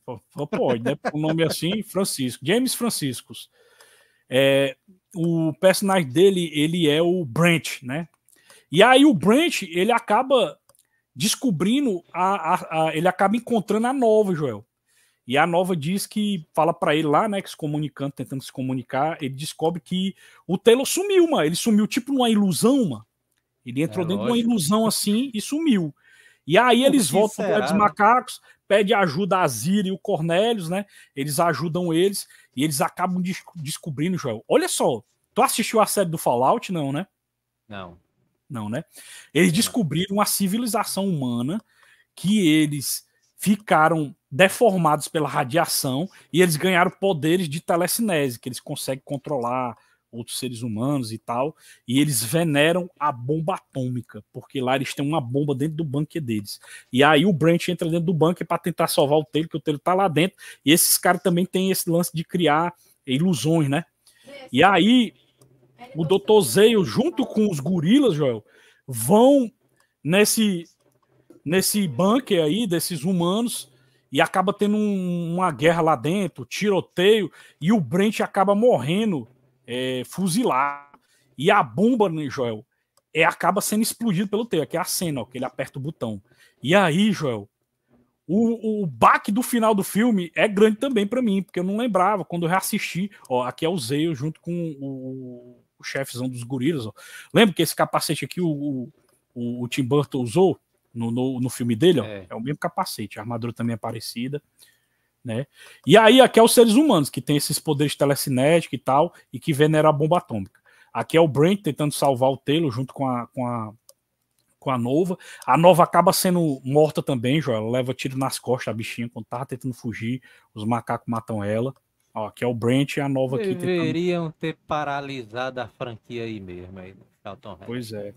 pode, né? Um nome é assim, Francisco. James Franciscos. É, o personagem dele, ele é o Brent, né? E aí o Brent, ele acaba descobrindo, a, a, a ele acaba encontrando a nova, Joel. E a nova diz que fala para ele lá, né, que se comunicando, tentando se comunicar, ele descobre que o Taylor sumiu, mano. Ele sumiu tipo numa ilusão, mano. Ele entrou é, dentro lógico. de uma ilusão assim e sumiu. E aí eles voltam para os né? macacos, pede ajuda a Zira e o Cornélios, né? Eles ajudam eles e eles acabam des descobrindo, Joel. Olha só, tu assistiu a série do Fallout, não, né? Não. Não, né? Eles descobriram a civilização humana que eles ficaram deformados pela radiação e eles ganharam poderes de telecinese, que eles conseguem controlar outros seres humanos e tal. E eles veneram a bomba atômica, porque lá eles têm uma bomba dentro do bunker deles. E aí o Brent entra dentro do bunker para tentar salvar o Telo, que o Telo tá lá dentro. E esses caras também têm esse lance de criar ilusões, né? E aí o Dr. Zeio, junto com os gorilas, Joel, vão nesse nesse bunker aí desses humanos e acaba tendo um, uma guerra lá dentro, tiroteio, e o Brent acaba morrendo é, fuzilado. E a bomba, né, Joel, é, acaba sendo explodido pelo teio, aqui é a cena, ó, que ele aperta o botão. E aí, Joel, o, o baque do final do filme é grande também para mim, porque eu não lembrava, quando eu reassisti, ó, aqui é o Zeio junto com o, o chefezão dos gorilas, ó. Lembra que esse capacete aqui, o, o, o Tim Burton usou? no, no, no filme dele, ó, é. é. o mesmo capacete, a armadura também é parecida. Né? E aí, aqui é os seres humanos, que tem esses poderes telecinéticos e tal, e que venera a bomba atômica. Aqui é o Brent tentando salvar o Telo junto com a, com a com a Nova. A Nova acaba sendo morta também, Joel. Ela leva tiro nas costas, a bichinha, quando tava tentando fugir, os macacos matam ela. Ó, que é o Brent e a nova Deveriam aqui. Deveriam ter paralisado a franquia aí mesmo, aí, Shelton Pois é.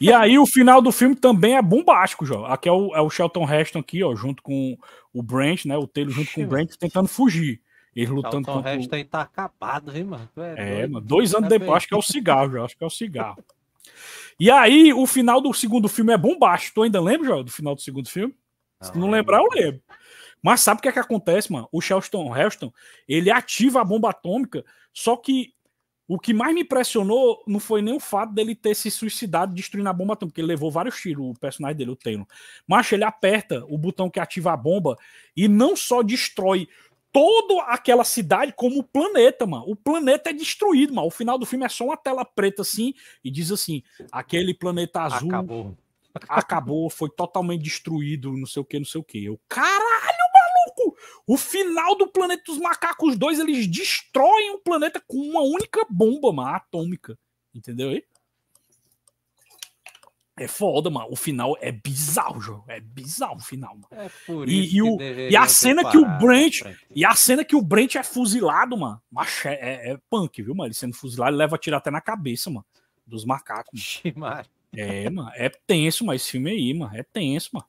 e aí o final do filme também é bombástico, João. Aqui é o, é o Shelton Heston aqui, ó, junto com o Brent, né? O Taylor junto com o Brent tentando fugir. Eles lutando Shelton Heston aí tá acabado, hein, mano? É, é mano, dois anos tá depois, acho que é o cigarro, João, acho que é o cigarro. E aí, o final do segundo filme é bombástico. Tu ainda lembra, João, do final do segundo filme? Se não lembrar, eu lembro. Mas sabe o que é que acontece, mano? O Charleston Heston, ele ativa a bomba atômica, só que o que mais me impressionou não foi nem o fato dele ter se suicidado destruindo a bomba atômica, porque ele levou vários tiros, o personagem dele, o Taylor. Mas ele aperta o botão que ativa a bomba e não só destrói toda aquela cidade, como o planeta, mano. O planeta é destruído, mano. O final do filme é só uma tela preta assim e diz assim: aquele planeta azul acabou, acabou foi totalmente destruído, não sei o que, não sei o que. Eu, caralho! maluco, o final do Planeta dos Macacos 2, eles destroem o planeta com uma única bomba, mano, atômica. Entendeu aí? É foda, mano. O final é bizarro, João. É bizarro o final, mano. É por isso. E, e, o, e a cena que o Brent. E a cena que o Brent é fuzilado, mano. Mas é, é, é, punk, viu, mano? Ele sendo fuzilado, ele leva a tirar até na cabeça, mano. Dos macacos. Mano. É, mano. É tenso, mano. Esse filme aí, mano. É tenso, mano.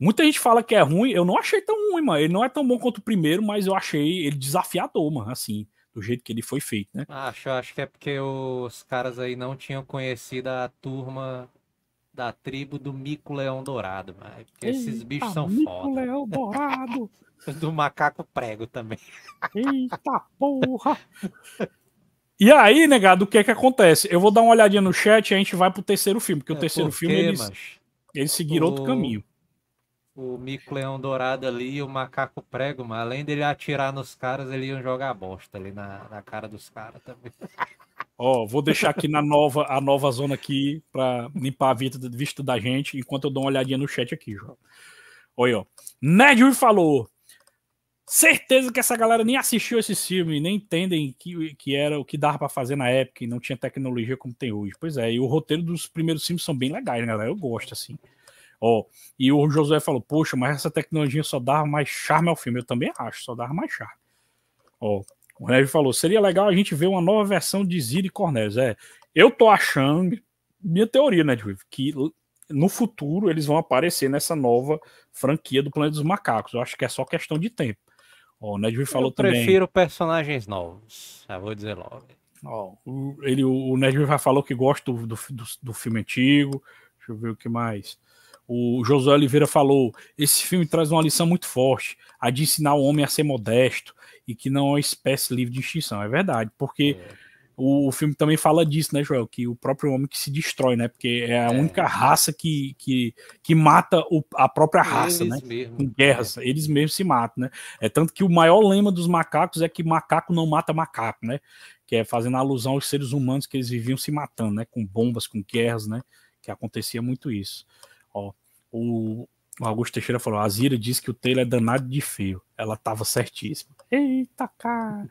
Muita gente fala que é ruim, eu não achei tão ruim, mano. Ele não é tão bom quanto o primeiro, mas eu achei ele desafiador, mano, assim, do jeito que ele foi feito, né? Acho, acho que é porque os caras aí não tinham conhecido a turma da tribo do Mico Leão Dourado, mano. É porque esses bichos são Mico foda. Mico Leão Dourado! do macaco prego também. Eita porra! E aí, negado, o que é que acontece? Eu vou dar uma olhadinha no chat e a gente vai pro terceiro filme, porque é, o terceiro porque, filme eles, eles seguiram o... outro caminho o Mico Leão Dourado ali e o Macaco Prego, mas além dele atirar nos caras, ele ia jogar bosta ali na, na cara dos caras também. Ó, oh, vou deixar aqui na nova, a nova zona aqui para limpar a vista, vista da gente, enquanto eu dou uma olhadinha no chat aqui, João. Olha, ó. Nedry falou. Certeza que essa galera nem assistiu esse filme, nem entendem que, que era o que dava para fazer na época e não tinha tecnologia como tem hoje. Pois é, e o roteiro dos primeiros filmes são bem legais, né, galera? Eu gosto, assim. Ó, e o Josué falou: Poxa, mas essa tecnologia só dava mais charme ao filme. Eu também acho, só dava mais charme. Ó, o Neve falou: Seria legal a gente ver uma nova versão de Zira e Cornelius. É, eu tô achando, minha teoria, né, Dave, que no futuro eles vão aparecer nessa nova franquia do Planeta dos Macacos. Eu acho que é só questão de tempo. Ó, o Nedville falou também. Eu prefiro também... personagens novos, já vou dizer logo. Ó, o, ele, o, o já falou que gosta do, do, do, filme antigo. Deixa eu ver o que mais. O José Oliveira falou: esse filme traz uma lição muito forte, a de ensinar o homem a ser modesto e que não é uma espécie livre de extinção. É verdade, porque é. O, o, filme também fala disso, né, Joel? Que o próprio homem que se destrói, né? Porque é a é. única raça que, que, que mata o, a própria é, raça, eles né? Mesmo. Com guerras, é. eles mesmos se matam, né? É tanto que o maior lema dos macacos é que macaco não mata macaco, né? Que é fazendo alusão aos seres humanos que eles viviam se matando, né? Com bombas, com guerras, né? Que acontecia muito isso o Augusto Teixeira falou: a Zira disse que o Taylor é danado de feio. Ela tava certíssima. Eita, cara.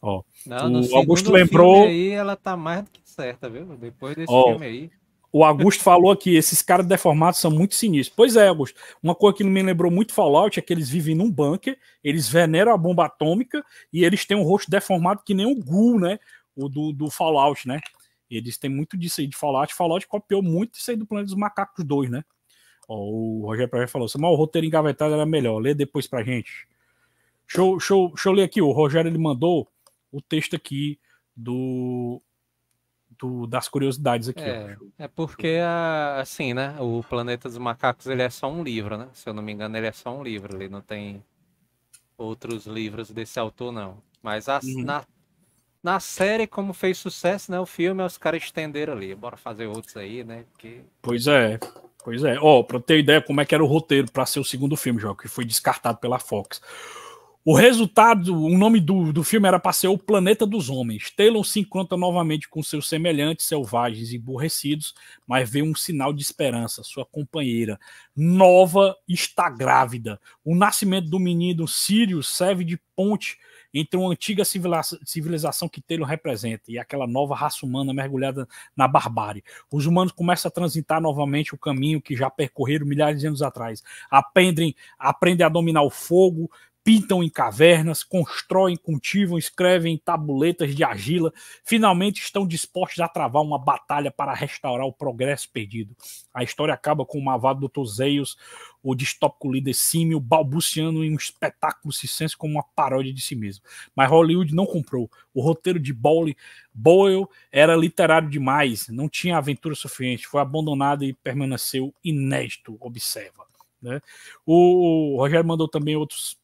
Ó, Não, o Augusto lembrou. Aí ela tá mais do que certa, viu? Depois desse Ó, filme aí. O Augusto falou aqui: esses caras deformados são muito sinistros. Pois é, Augusto. Uma coisa que me lembrou muito Fallout é que eles vivem num bunker, eles veneram a bomba atômica e eles têm um rosto deformado que nem o Gu, né? O do, do Fallout, né? Eles têm muito disso aí de Fallout. Fallout copiou muito isso aí do Planeta dos Macacos 2, né? Ó, o Rogério Praia falou: se mal o roteiro engavetado era melhor, lê depois pra gente. Deixa eu, deixa, eu, deixa eu ler aqui. O Rogério ele mandou o texto aqui do, do das curiosidades aqui. É, é porque, assim, né? O Planeta dos Macacos ele é só um livro, né? Se eu não me engano, ele é só um livro. Ele não tem outros livros desse autor, não. Mas a, uhum. na na série, como fez sucesso, né? O filme, os caras estenderam ali. Bora fazer outros aí, né? Porque... Pois é. Pois é. Ó, oh, pra ter ideia como é que era o roteiro para ser o segundo filme, João, que foi descartado pela Fox. O resultado, o nome do, do filme era para ser O Planeta dos Homens. Taylor se encontra novamente com seus semelhantes, selvagens e emburrecidos, mas vê um sinal de esperança. Sua companheira nova está grávida. O nascimento do menino Sirius serve de ponte entre uma antiga civilização que Taylor representa e aquela nova raça humana mergulhada na barbárie. Os humanos começam a transitar novamente o caminho que já percorreram milhares de anos atrás. Aprendem, aprendem a dominar o fogo, pintam em cavernas, constroem, cultivam, escrevem em tabuletas de argila, finalmente estão dispostos a travar uma batalha para restaurar o progresso perdido. A história acaba com o malvado Dr. zeus o distópico líder símio balbuciando em um espetáculo circense como uma paródia de si mesmo. Mas Hollywood não comprou. O roteiro de Boyle era literário demais, não tinha aventura suficiente, foi abandonado e permaneceu inédito, observa. Né? O, o Rogério mandou também outros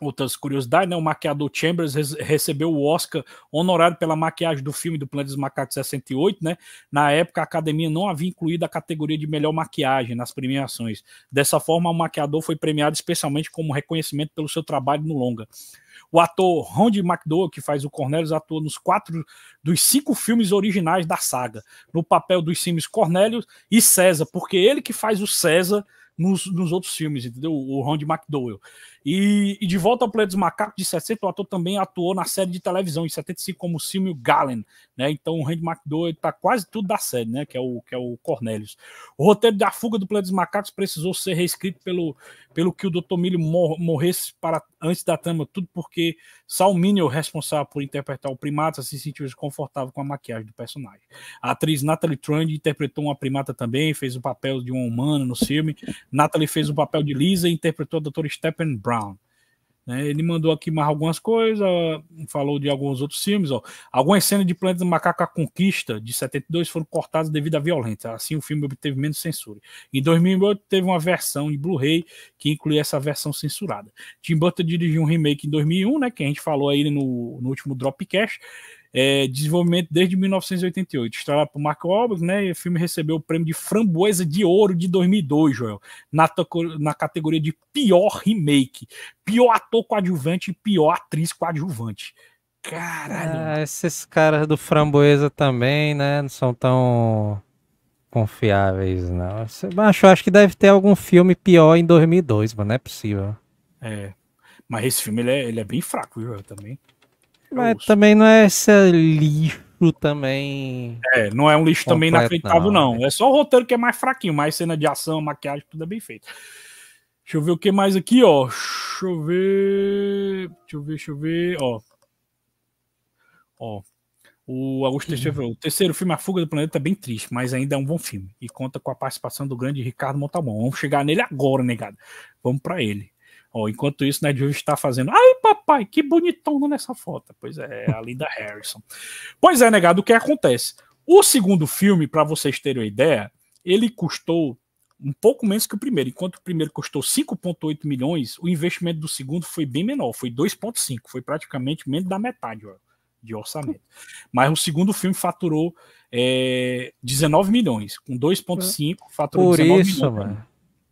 outras curiosidades, né? O maquiador Chambers recebeu o Oscar honorário pela maquiagem do filme do Planeta dos Macacos 68, né? Na época, a academia não havia incluído a categoria de melhor maquiagem nas premiações. Dessa forma, o maquiador foi premiado especialmente como reconhecimento pelo seu trabalho no longa. O ator Rondi McDowell, que faz o Cornelius, atua nos quatro dos cinco filmes originais da saga, no papel dos filmes Cornelius e César, porque é ele que faz o César nos, nos outros filmes, entendeu? O Rondi McDowell. E, e, de volta ao Planeta dos Macacos, de 60, o ator também atuou na série de televisão, em 75, como Silvio Gallen. Né? Então o Randy McDowell está quase tudo da série, né? que, é o, que é o Cornelius. O roteiro da fuga do Planeta dos Macacos precisou ser reescrito pelo, pelo que o Dr. Milho mor morresse para, antes da trama, tudo porque Sal é responsável por interpretar o primata, se sentiu desconfortável com a maquiagem do personagem. A atriz Natalie Trund interpretou uma primata também, fez o papel de uma humana no filme. Natalie fez o papel de Lisa e interpretou a doutora Stephen Brown. Né? Ele mandou aqui mais algumas coisas, falou de alguns outros filmes. Ó. Algumas cenas de Planeta Macaca Conquista, de 72, foram cortadas devido à violência. Assim, o filme obteve menos censura. Em 2008, teve uma versão de Blu-ray que incluía essa versão censurada. Tim Burton dirigiu um remake em 2001, né, que a gente falou aí no, no último Dropcast, é, desenvolvimento desde 1988. para o Mark Wahlberg, né? E o filme recebeu o prêmio de Framboesa de Ouro de 2002, Joel, na, na categoria de pior remake, pior ator coadjuvante e pior atriz coadjuvante. Caralho. Ah, esses caras do Framboesa também, né? Não são tão confiáveis, não. Mas acho que deve ter algum filme pior em 2002, mas não é possível. É. Mas esse filme ele é, ele é bem fraco, viu? Eu também. É mas uso. também não é esse lixo também. É, não é um lixo completo, também inacreditável, não. não. Né? É só o roteiro que é mais fraquinho, mais cena de ação, maquiagem, tudo é bem feito. Deixa eu ver o que mais aqui, ó. Deixa eu ver. Deixa eu ver, deixa eu ver, ó. Ó. O Augusto Teixeira o terceiro filme, A Fuga do Planeta, é bem triste, mas ainda é um bom filme. E conta com a participação do grande Ricardo Montalbão. Vamos chegar nele agora, negado. Vamos para ele enquanto isso, Ned Juve está fazendo. Ai, papai, que bonitona nessa foto. Pois é, é, a Linda Harrison. Pois é, negado, o que acontece? O segundo filme, para vocês terem uma ideia, ele custou um pouco menos que o primeiro. Enquanto o primeiro custou 5,8 milhões, o investimento do segundo foi bem menor, foi 2,5, foi praticamente menos da metade ó, de orçamento. Mas o segundo filme faturou é, eh, 19 milhões, com 2,5 faturou Por 19 isso, milhões. Mano.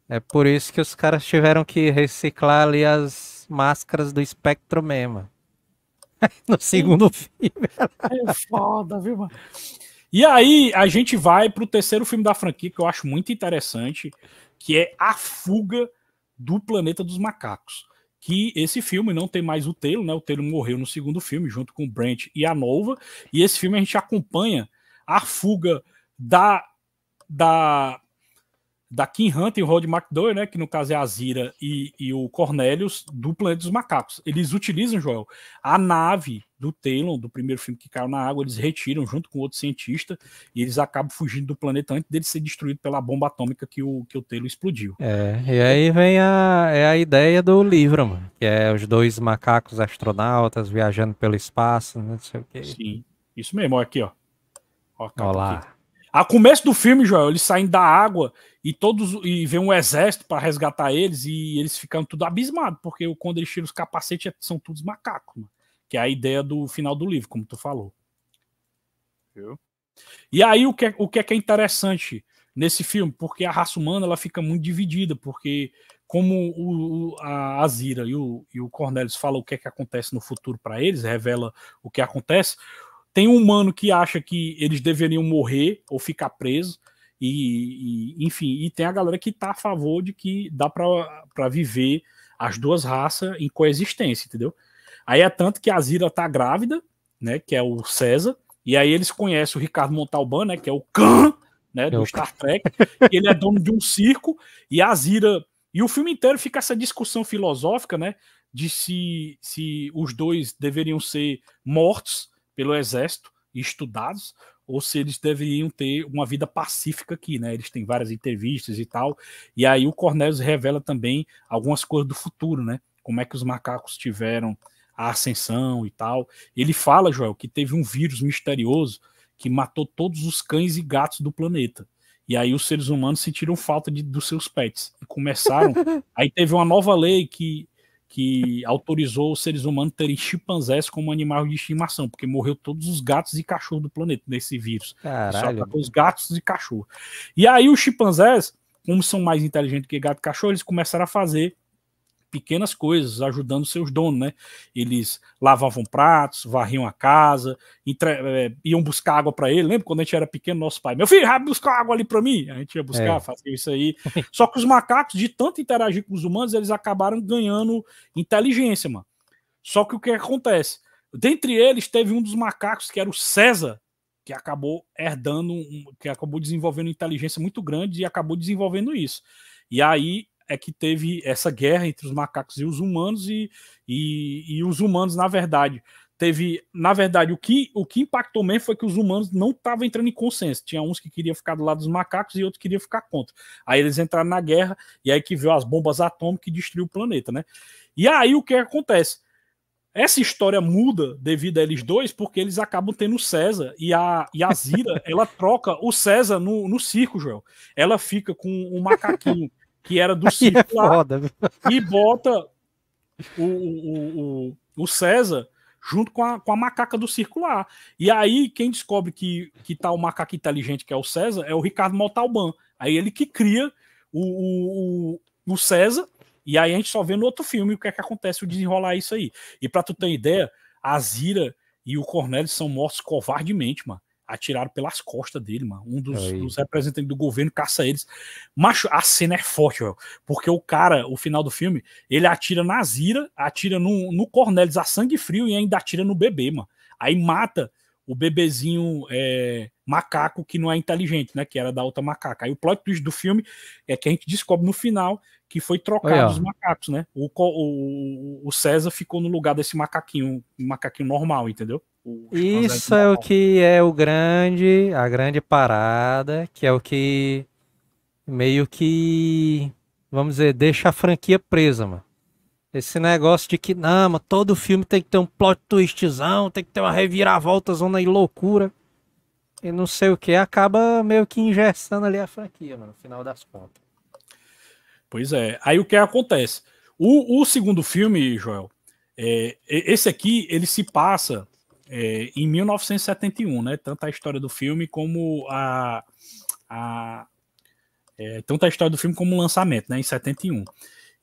É por isso que os caras tiveram que reciclar ali as máscaras do espectro mesmo. no segundo filme. é foda, viu, mano? E aí a gente vai pro terceiro filme da franquia que eu acho muito interessante, que é A Fuga do Planeta dos Macacos. Que esse filme não tem mais o Telo, né? O Telo morreu no segundo filme junto com o Brent e a Nova, e esse filme a gente acompanha a fuga da da da Kim Hunter e o Rod McDowell, né, que no caso é a Zira e, e o Cornelius do Planeta dos Macacos. Eles utilizam, Joel, a nave do Taylor, do primeiro filme que caiu na água, eles retiram junto com outro cientista e eles acabam fugindo do planeta antes dele ser destruído pela bomba atômica que o, que o Taylor explodiu. É, e aí vem a, é a ideia do livro, mano, que é os dois macacos astronautas viajando pelo espaço, né, não sei o quê. Sim, isso mesmo, Olha aqui, ó. ó Olá. Aqui. A começo do filme, Joel, eles saem da água e todos e vem um exército para resgatar eles e eles ficando tudo abismado, porque quando eles tiram os capacetes são todos macacos, que é a ideia do final do livro, como tu falou. E aí o que, é, o que é que é interessante nesse filme? Porque a raça humana ela fica muito dividida, porque como o, a Azira e o, e o Cornelius falam o que é que acontece no futuro para eles, revela o que acontece, tem um humano que acha que eles deveriam morrer ou ficar preso. E, e, enfim, e tem a galera que tá a favor de que dá para viver as duas raças em coexistência, entendeu? Aí é tanto que a Zira tá grávida, né, que é o César, e aí eles conhecem o Ricardo Montalbán, né, que é o Khan, né, é do Star Trek, ele é dono de um circo, e a Zira... E o filme inteiro fica essa discussão filosófica, né, de se, se os dois deveriam ser mortos, pelo exército e estudados, ou se eles deveriam ter uma vida pacífica aqui, né? Eles têm várias entrevistas e tal. E aí o Cornelius revela também algumas coisas do futuro, né? Como é que os macacos tiveram a ascensão e tal. Ele fala, Joel, que teve um vírus misterioso que matou todos os cães e gatos do planeta. E aí os seres humanos sentiram falta de, dos seus pets e começaram. aí teve uma nova lei que que autorizou os seres humanos terem chimpanzés como animal de estimação, porque morreu todos os gatos e cachorros do planeta nesse vírus. Caralho. Só os gatos e cachorros. E aí os chimpanzés, como são mais inteligentes que gato e cachorro, eles começaram a fazer pequenas coisas, ajudando seus donos, né? Eles lavavam pratos, varriam a casa, entre, é, iam buscar água para ele. Lembra quando a gente era pequeno, nosso pai, meu filho, vai buscar água ali para mim? A gente ia buscar, é. fazia isso aí. Só que os macacos, de tanto interagir com os humanos, eles acabaram ganhando inteligência, mano. Só que o que acontece? Dentre eles, teve um dos macacos, que era o César, que acabou herdando, que acabou desenvolvendo inteligência muito grande e acabou desenvolvendo isso. E aí é que teve essa guerra entre os macacos e os humanos, e, e, e os humanos, na verdade, teve, na verdade, o que, o que impactou mesmo foi que os humanos não estavam entrando em consenso. Tinha uns que queriam ficar do lado dos macacos e outros queriam ficar contra. Aí eles entraram na guerra e aí que veio as bombas atômicas que destruiu o planeta, né? E aí o que acontece? Essa história muda devido a eles dois, porque eles acabam tendo o César e a, e a Zira, ela troca o César no, no circo, Joel. Ela fica com o um macaquinho que era do Ciro é lá, e bota o, o, o, o César junto com a, com a macaca do circular. E aí, quem descobre que, que tá o macaco inteligente, que é o César, é o Ricardo Montalban. Aí ele que cria o, o, o César, e aí a gente só vê no outro filme o que é que acontece, o desenrolar isso aí. E para tu ter ideia, a Zira e o Cornélio são mortos covardemente, mano atiraram pelas costas dele, mano. Um dos, dos, representantes do governo caça eles. Macho, a cena é forte, velho. Porque o cara, o final do filme, ele atira na Zira, atira no, no Cornelis a sangue frio e ainda atira no bebê, mano. Aí mata o bebezinho é, macaco que não é inteligente, né? Que era da outra macaca. Aí o plot twist do filme é que a gente descobre no final que foi trocado Olha. os macacos, né? O, o, o, César ficou no lugar desse macaquinho, macaquinho normal, entendeu? O Isso é o que é o grande, a grande parada, que é o que meio que, vamos dizer, deixa a franquia presa, mano. Esse negócio de que, não, mas todo filme tem que ter um plot twistzão, tem que ter uma reviravolta, zona e loucura. E não sei o que, acaba meio que ingestando ali a franquia, mano, no final das contas. Pois é. Aí o que acontece? O, o segundo filme, Joel, é, esse aqui, ele se passa é, em 1971, né? Tanto a história do filme como a. a é, tanto a história do filme como o lançamento, né? Em 71.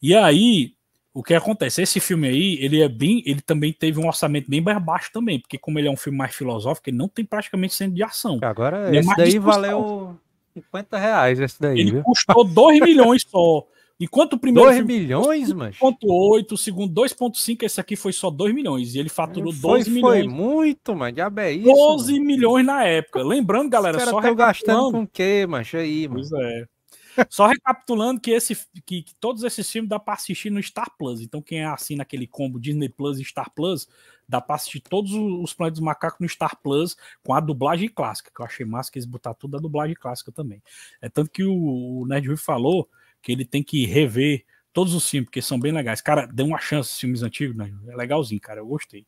E aí, o que acontece? Esse filme aí, ele é bem. Ele também teve um orçamento bem mais baixo também, porque como ele é um filme mais filosófico, ele não tem praticamente cena de ação. É, agora, é esse daí valeu 50 reais, esse daí. Ele viu? custou 2 milhões só. Enquanto o primeiro. 2 milhões, mano. 1,8, o segundo 2,5, esse aqui foi só 2 milhões. E ele faturou é, foi, 12 milhões. Foi muito, mano. Diabo é isso. 12 mano. milhões na época. Lembrando, galera, só. Tá gastando com o quê, mancha aí, mano? Pois é. Só recapitulando que, esse, que, que, todos esses filmes dá para assistir no Star Plus. Então, quem é assim naquele combo Disney Plus e Star Plus, dá para assistir todos os Planetas do Macaco no Star Plus com a dublagem clássica, que eu achei massa que eles botaram tudo a dublagem clássica também. É tanto que o, o Nerd Rui falou que ele tem que rever todos os filmes, porque são bem legais. Cara, dê uma chance os filmes antigos, né? é legalzinho, cara, eu gostei.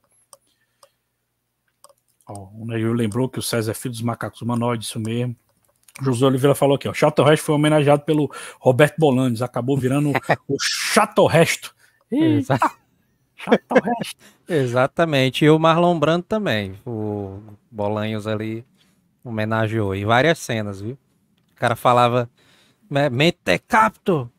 Ó, o Neil lembrou que o César é filho dos macacos humanoides, isso mesmo. José Oliveira falou aqui, ó, Chato Resto foi homenageado pelo Roberto Bolandes, acabou virando o Chato Resto. Eita, ah, Resto. Exatamente, e o Marlon Brando também, o Bolanhos ali homenageou, e várias cenas, viu? O cara falava é, Mentecapto,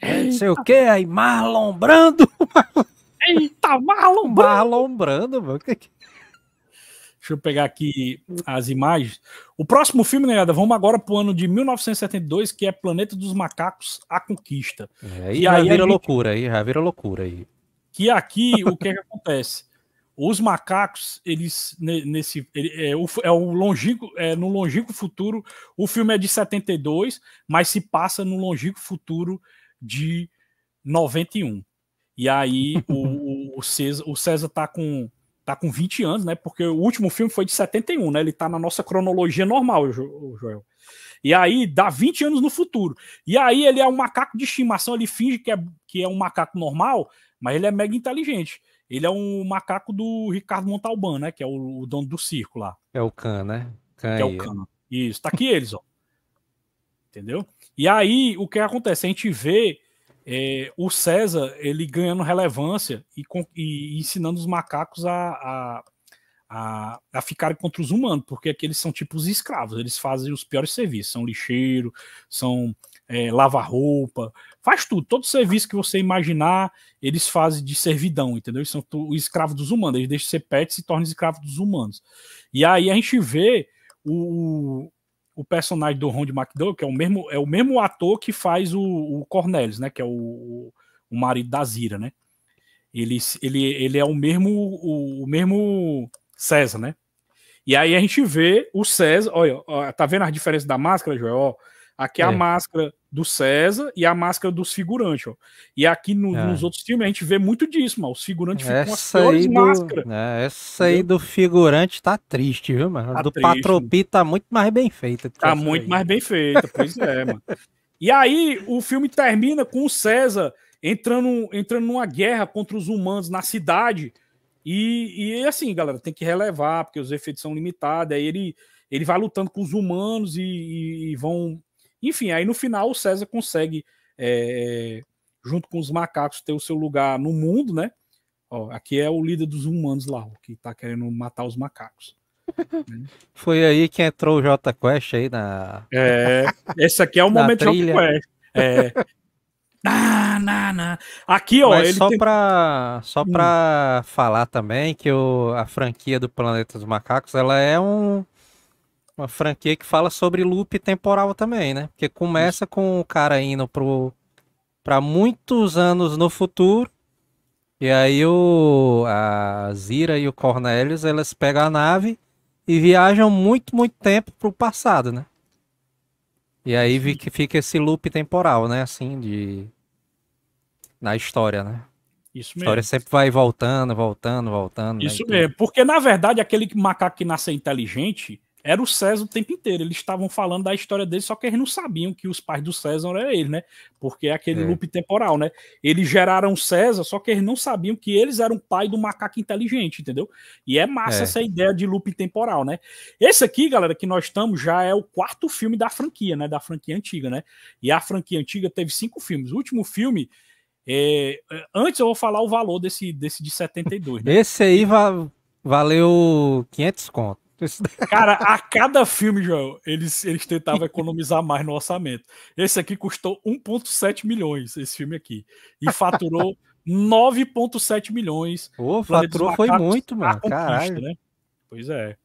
é não sei o que, aí Marlon Brando. Eita, Marlon Brando! Marlon Brando, mano. Deixa eu pegar aqui as imagens. O próximo filme, negada, né, vamos agora pro ano de 1972, que é Planeta dos Macacos, A Conquista. É, aí e já aí vira gente... loucura, aí já vira loucura aí. Que aqui, o que, é que acontece? Os macacos, eles nesse ele, é, o, é o longínquo, é, no longínquo futuro, o filme é de 72, mas se passa no longínquo futuro de 91. E aí o, o, César, o César tá com tá com 20 anos, né? Porque o último filme foi de 71, né? Ele tá na nossa cronologia normal, Joel. E aí dá 20 anos no futuro. E aí ele é um macaco de estimação, ele finge que é, que é um macaco normal, mas ele é mega inteligente. Ele é um macaco do Ricardo Montalbán, né? Que é o, o dono do circo lá. É o Can, né? Can que é o Can. Isso, tá aqui eles, ó. Entendeu? E aí, o que acontece? A gente vê é, o César ele ganhando relevância e, e ensinando os macacos a, a, a, a, ficarem contra os humanos, porque aqui eles são tipo os escravos, eles fazem os piores serviços, são lixeiro, são é, lava roupa, faz tudo, todo serviço que você imaginar, eles fazem de servidão, entendeu? Eles são os escravos dos humanos, eles deixam ser pets e se tornam escravos dos humanos. E aí a gente vê o, o personagem do Ron de McDowell, que é o mesmo, é o mesmo ator que faz o, o Cornelius, né? Que é o, o marido da Zira, né? Ele, ele, ele é o mesmo, o, o mesmo César, né? E aí a gente vê o César, olha, tá vendo a diferença da máscara, Joel? Ó, Aqui é. a é. máscara do César e a máscara dos figurantes, ó. E aqui no, é. nos outros filmes a gente vê muito disso, mano. Os figurantes ficam essa com as do, máscaras. É, essa entendeu? aí do figurante tá triste, viu, mano? Tá do triste, Patropi tá muito mais bem feita. Tá muito aí. mais bem feita, pois é, mano. E aí o filme termina com o César entrando, entrando numa guerra contra os humanos na cidade. E, e assim, galera, tem que relevar, porque os efeitos são limitados. Aí ele, ele vai lutando com os humanos e, e, e vão enfim, aí no final o César consegue, é, é, junto com os macacos, ter o seu lugar no mundo, né? Ó, aqui é o líder dos humanos lá, que tá querendo matar os macacos. Foi aí que entrou o J Quest aí na. É, esse aqui é o momento trilha. Jota Quest. É. Na, na, na. Aqui, ó, Mas ele só tem... para só para hum. falar também que o, a franquia do Planeta dos Macacos, ela é um uma franquia que fala sobre loop temporal também, né? Porque começa com o cara indo pro para muitos anos no futuro. E aí o a Zira e o Cornelius, elas pegam a nave e viajam muito, muito tempo pro passado, né? E aí que fica esse loop temporal, né? Assim, de na história, né? Isso mesmo. A história sempre vai voltando, voltando, voltando. Né? Isso né? mesmo. Porque, na verdade, aquele macaco que nasce inteligente, era o César o tempo inteiro. Eles estavam falando da história dele, só que eles não sabiam que os pais do César era ele, né? Porque é aquele é. loop temporal, né? Eles geraram César, só que eles não sabiam que eles eram pai do macaco inteligente, entendeu? E é massa é. essa ideia de loop temporal, né? Esse aqui, galera, que nós estamos já é o quarto filme da franquia, né? Da franquia antiga, né? E a franquia antiga teve cinco filmes. O último filme é, antes eu vou falar o valor desse, desse de 72. Né? Esse aí valeu 500 conto. Cara, a cada filme, João, eles, eles tentavam economizar mais no orçamento. Esse aqui custou 1,7 milhões, esse filme aqui. E faturou 9,7 milhões. Pô, faturou foi muito, tá mano. Caralho. Né? Pois é.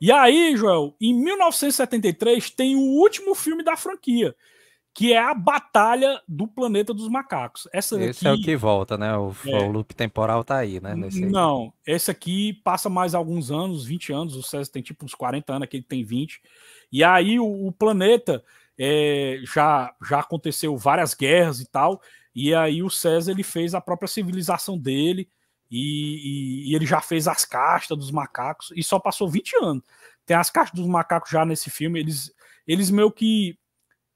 E aí, Joel, em 1973 tem o último filme da franquia, que é a batalha do planeta dos macacos. Essa esse aqui, é o que volta, né? O, é, o loop temporal tá aí, né? Nesse não, aí. esse aqui passa mais alguns anos, 20 anos, o César tem tipo uns 40 anos, aqui, ele tem 20. E aí o, o planeta é, já, já aconteceu várias guerras e tal, e aí o César ele fez a própria civilização dele, e, e, e ele já fez as castas dos macacos, e só passou 20 anos. Tem as castas dos macacos já nesse filme, eles, eles meio que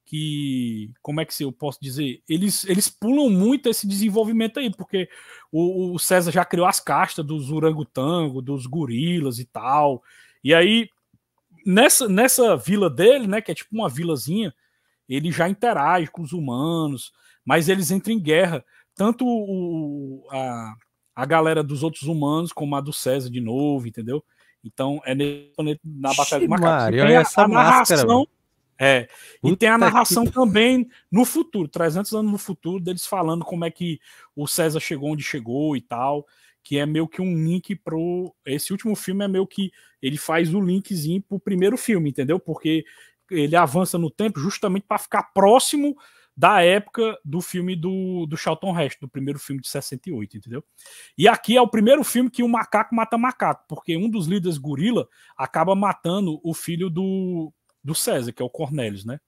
que, como é que eu posso dizer? Eles, eles pulam muito esse desenvolvimento aí, porque o, o César já criou as castas dos orangotango, dos gorilas e tal. E aí, nessa, nessa vila dele, né, que é tipo uma vilazinha, ele já interage com os humanos, mas eles entram em guerra. Tanto o, a, a galera dos outros humanos, como a do César de novo, entendeu? Então é nesse, na Batalha Xiii, do Macaco. olha essa a, a máscara, narração, mano. É. Puta e tem a narração que... também no futuro, 300 anos no futuro, deles falando como é que o César chegou onde chegou e tal, que é meio que um link pro. Esse último filme é meio que ele faz o linkzinho pro primeiro filme, entendeu? Porque ele avança no tempo justamente para ficar próximo da época do filme do, do Charlton Heston, do primeiro filme de 68, entendeu? E aqui é o primeiro filme que o macaco mata macaco, porque um dos líderes gorila acaba matando o filho do do César, que é o Cornelius, né?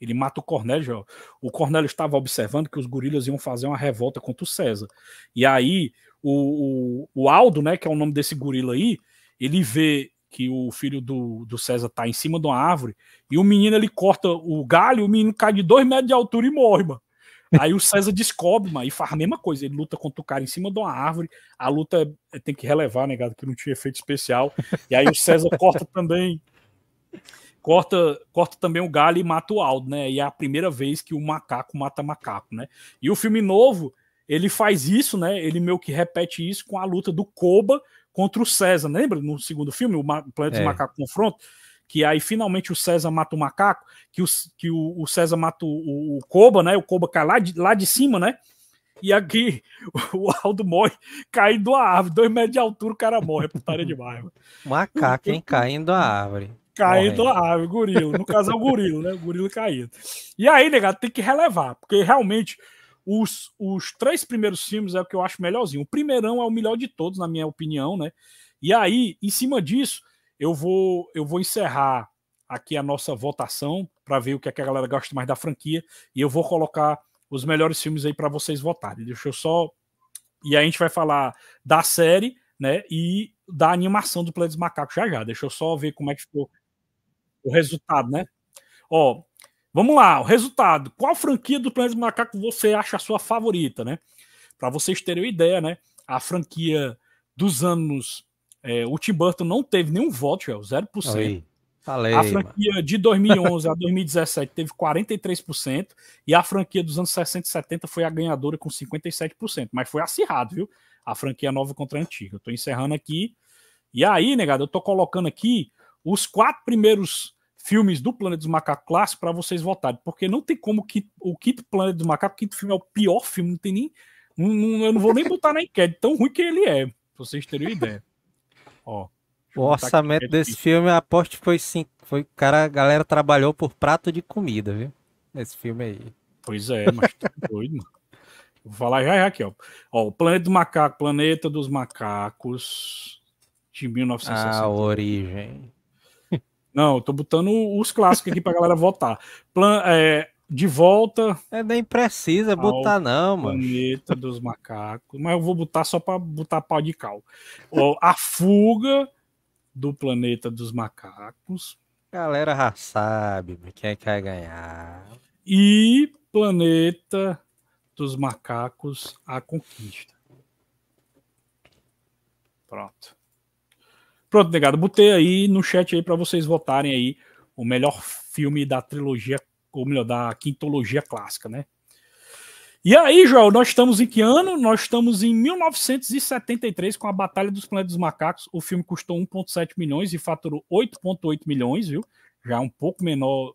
Ele mata o Cornélio. O Cornélio estava observando que os gorilas iam fazer uma revolta contra o César. E aí, o, o, o, Aldo, né, que é o nome desse gorila aí, ele vê que o filho do, do César tá em cima de uma árvore e o menino ele corta o galho, o menino cai de dois metros de altura e morre, mano. Aí o César descobre, mano, e faz a mesma coisa. Ele luta contra o cara em cima de uma árvore. A luta é, tem que relevar, negado, né, que não tinha efeito especial. E aí o César corta também corta, corta também o galho e mata o Aldo, né? E é a primeira vez que o macaco mata macaco, né? E o filme novo, ele faz isso, né? Ele meio que repete isso com a luta do Koba contra o César. Lembra no segundo filme, o Planeta é. dos Macaco confronta? Que aí finalmente o César mata o macaco, que o, que o, o César mata o, o Koba, né? O Koba cai lá de, lá de cima, né? E aqui o Aldo morre caindo a árvore, dois metros de altura, o cara morre, é putaria demais. Mano. Macaco, hein? Caindo a árvore. Caído Morrendo. lá, o gorilo. No caso é o gorilo, né? O gorilo caído. E aí, negado, tem que relevar, porque realmente os, os três primeiros filmes é o que eu acho melhorzinho. O primeirão é o melhor de todos, na minha opinião, né? E aí, em cima disso, eu vou, eu vou encerrar aqui a nossa votação para ver o que, é que a galera gosta mais da franquia e eu vou colocar os melhores filmes aí para vocês votarem. Deixa eu só. E aí a gente vai falar da série, né? E da animação do Planeta dos Macacos já já. Deixa eu só ver como é que ficou o resultado, né? Ó, vamos lá, o resultado. Qual franquia do Planeta do Macaco você acha a sua favorita, né? Para vocês terem uma ideia, né? A franquia dos anos. É, o Tim Burton não teve nenhum voto, Joel, 0%. Oi. Falei, a franquia mano. de 2011 a 2017 teve 43% e a franquia dos anos 60 e 70 foi a ganhadora com 57%, mas foi acirrado, viu? A franquia nova contra a antiga. Eu tô encerrando aqui. E aí, negado, eu tô colocando aqui os quatro primeiros filmes do Planeta dos Macacos clássico para vocês votarem, porque não tem como que o quinto Planeta dos Macacos, o quinto filme é o pior filme, não tem nem. Não, não, eu não vou nem botar na enquete, tão ruim que ele é, pra vocês terem ideia. Ó. O orçamento é desse aqui. filme, aposto que foi sim. Foi, cara, a galera trabalhou por prato de comida, viu? Nesse filme aí. Pois é, mas tá doido, mano. Vou falar já, já aqui, ó. ó. O Planeta do Macaco, Planeta dos Macacos, de 1960. A origem. Não, tô botando os clássicos aqui pra galera votar. Plan, é, de volta. É, nem precisa botar, não, mano. Planeta dos macacos. Mas eu vou botar só pra botar pau de cal. a fuga do planeta dos macacos. Galera já sabe quem é que vai ganhar. E planeta dos macacos, a conquista. Pronto. Pronto, negado, botei aí no chat aí para vocês votarem aí o melhor filme da trilogia, ou melhor, da quintologia clássica, né? E aí, Joel, nós estamos em que ano? Nós estamos em 1973 com a Batalha dos Planetas dos Macacos. O filme custou 1,7 milhões e faturou 8,8 milhões, viu? Já é um pouco menor.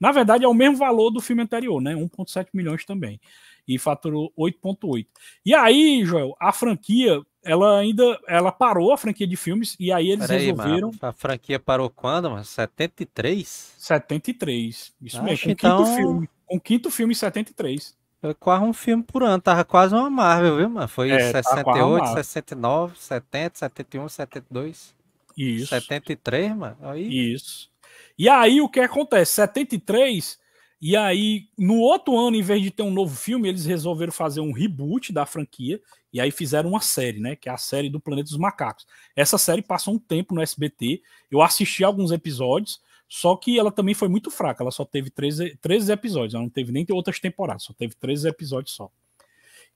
Na verdade, é o mesmo valor do filme anterior, né? 1,7 milhões também. E faturou 8,8. E aí, Joel, a franquia ela ainda ela parou a franquia de filmes e aí eles resolveram. a franquia parou quando, mano? 73? 73. Isso Acho mesmo, com então... quinto filme. Com quinto filme em 73. Foi quase um filme por ano, tava quase uma Marvel, viu, mano? Foi é, 68, 69, 70, 71, 72. Isso. 73, mano. Aí... Isso. E aí o que acontece? 73 e aí, no outro ano, em vez de ter um novo filme, eles resolveram fazer um reboot da franquia. E aí fizeram uma série, né? Que é a série do Planeta dos Macacos. Essa série passou um tempo no SBT. Eu assisti alguns episódios, só que ela também foi muito fraca. Ela só teve 13, 13 episódios. Ela não teve nem outras temporadas, só teve 13 episódios só.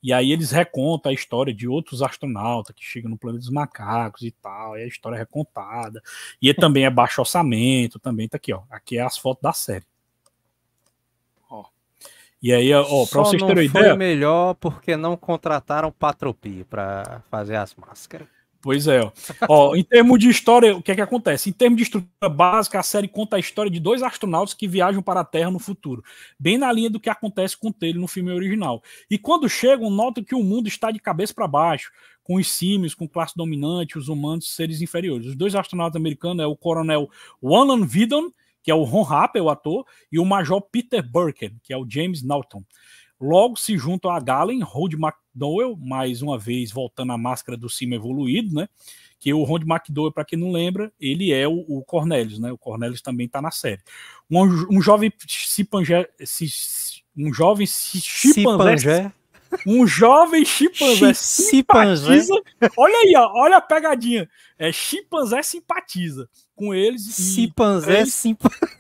E aí eles recontam a história de outros astronautas que chegam no planeta dos macacos e tal, e a história é recontada. E também é baixo orçamento, também tá aqui, ó. Aqui é as fotos da série. E aí, ó, para vocês terem ideia. Foi melhor porque não contrataram Patropi para fazer as máscaras. Pois é. Ó. em termos de história, o que é que acontece? Em termos de estrutura básica, a série conta a história de dois astronautas que viajam para a Terra no futuro, bem na linha do que acontece com Taylor no filme original. E quando chegam, notam que o mundo está de cabeça para baixo, com os símios, com classe dominante, os humanos, seres inferiores. Os dois astronautas americanos é o coronel Wanan Vidon que é o Ron Harper, o ator, e o Major Peter Burken, que é o James Naughton. Logo se juntam a Galen, Rod McDowell, mais uma vez voltando à máscara do cima evoluído, né? Que o Rod McDowell, para quem não lembra, ele é o, o Cornelius, né? O Cornelius também está na série. Um, um jovem se, um jovem se, se, um jovem chimpanzé simpatiza. Olha aí, ó, olha a pegadinha. É chimpanzé simpatiza com eles. Chimpanzé simpatiza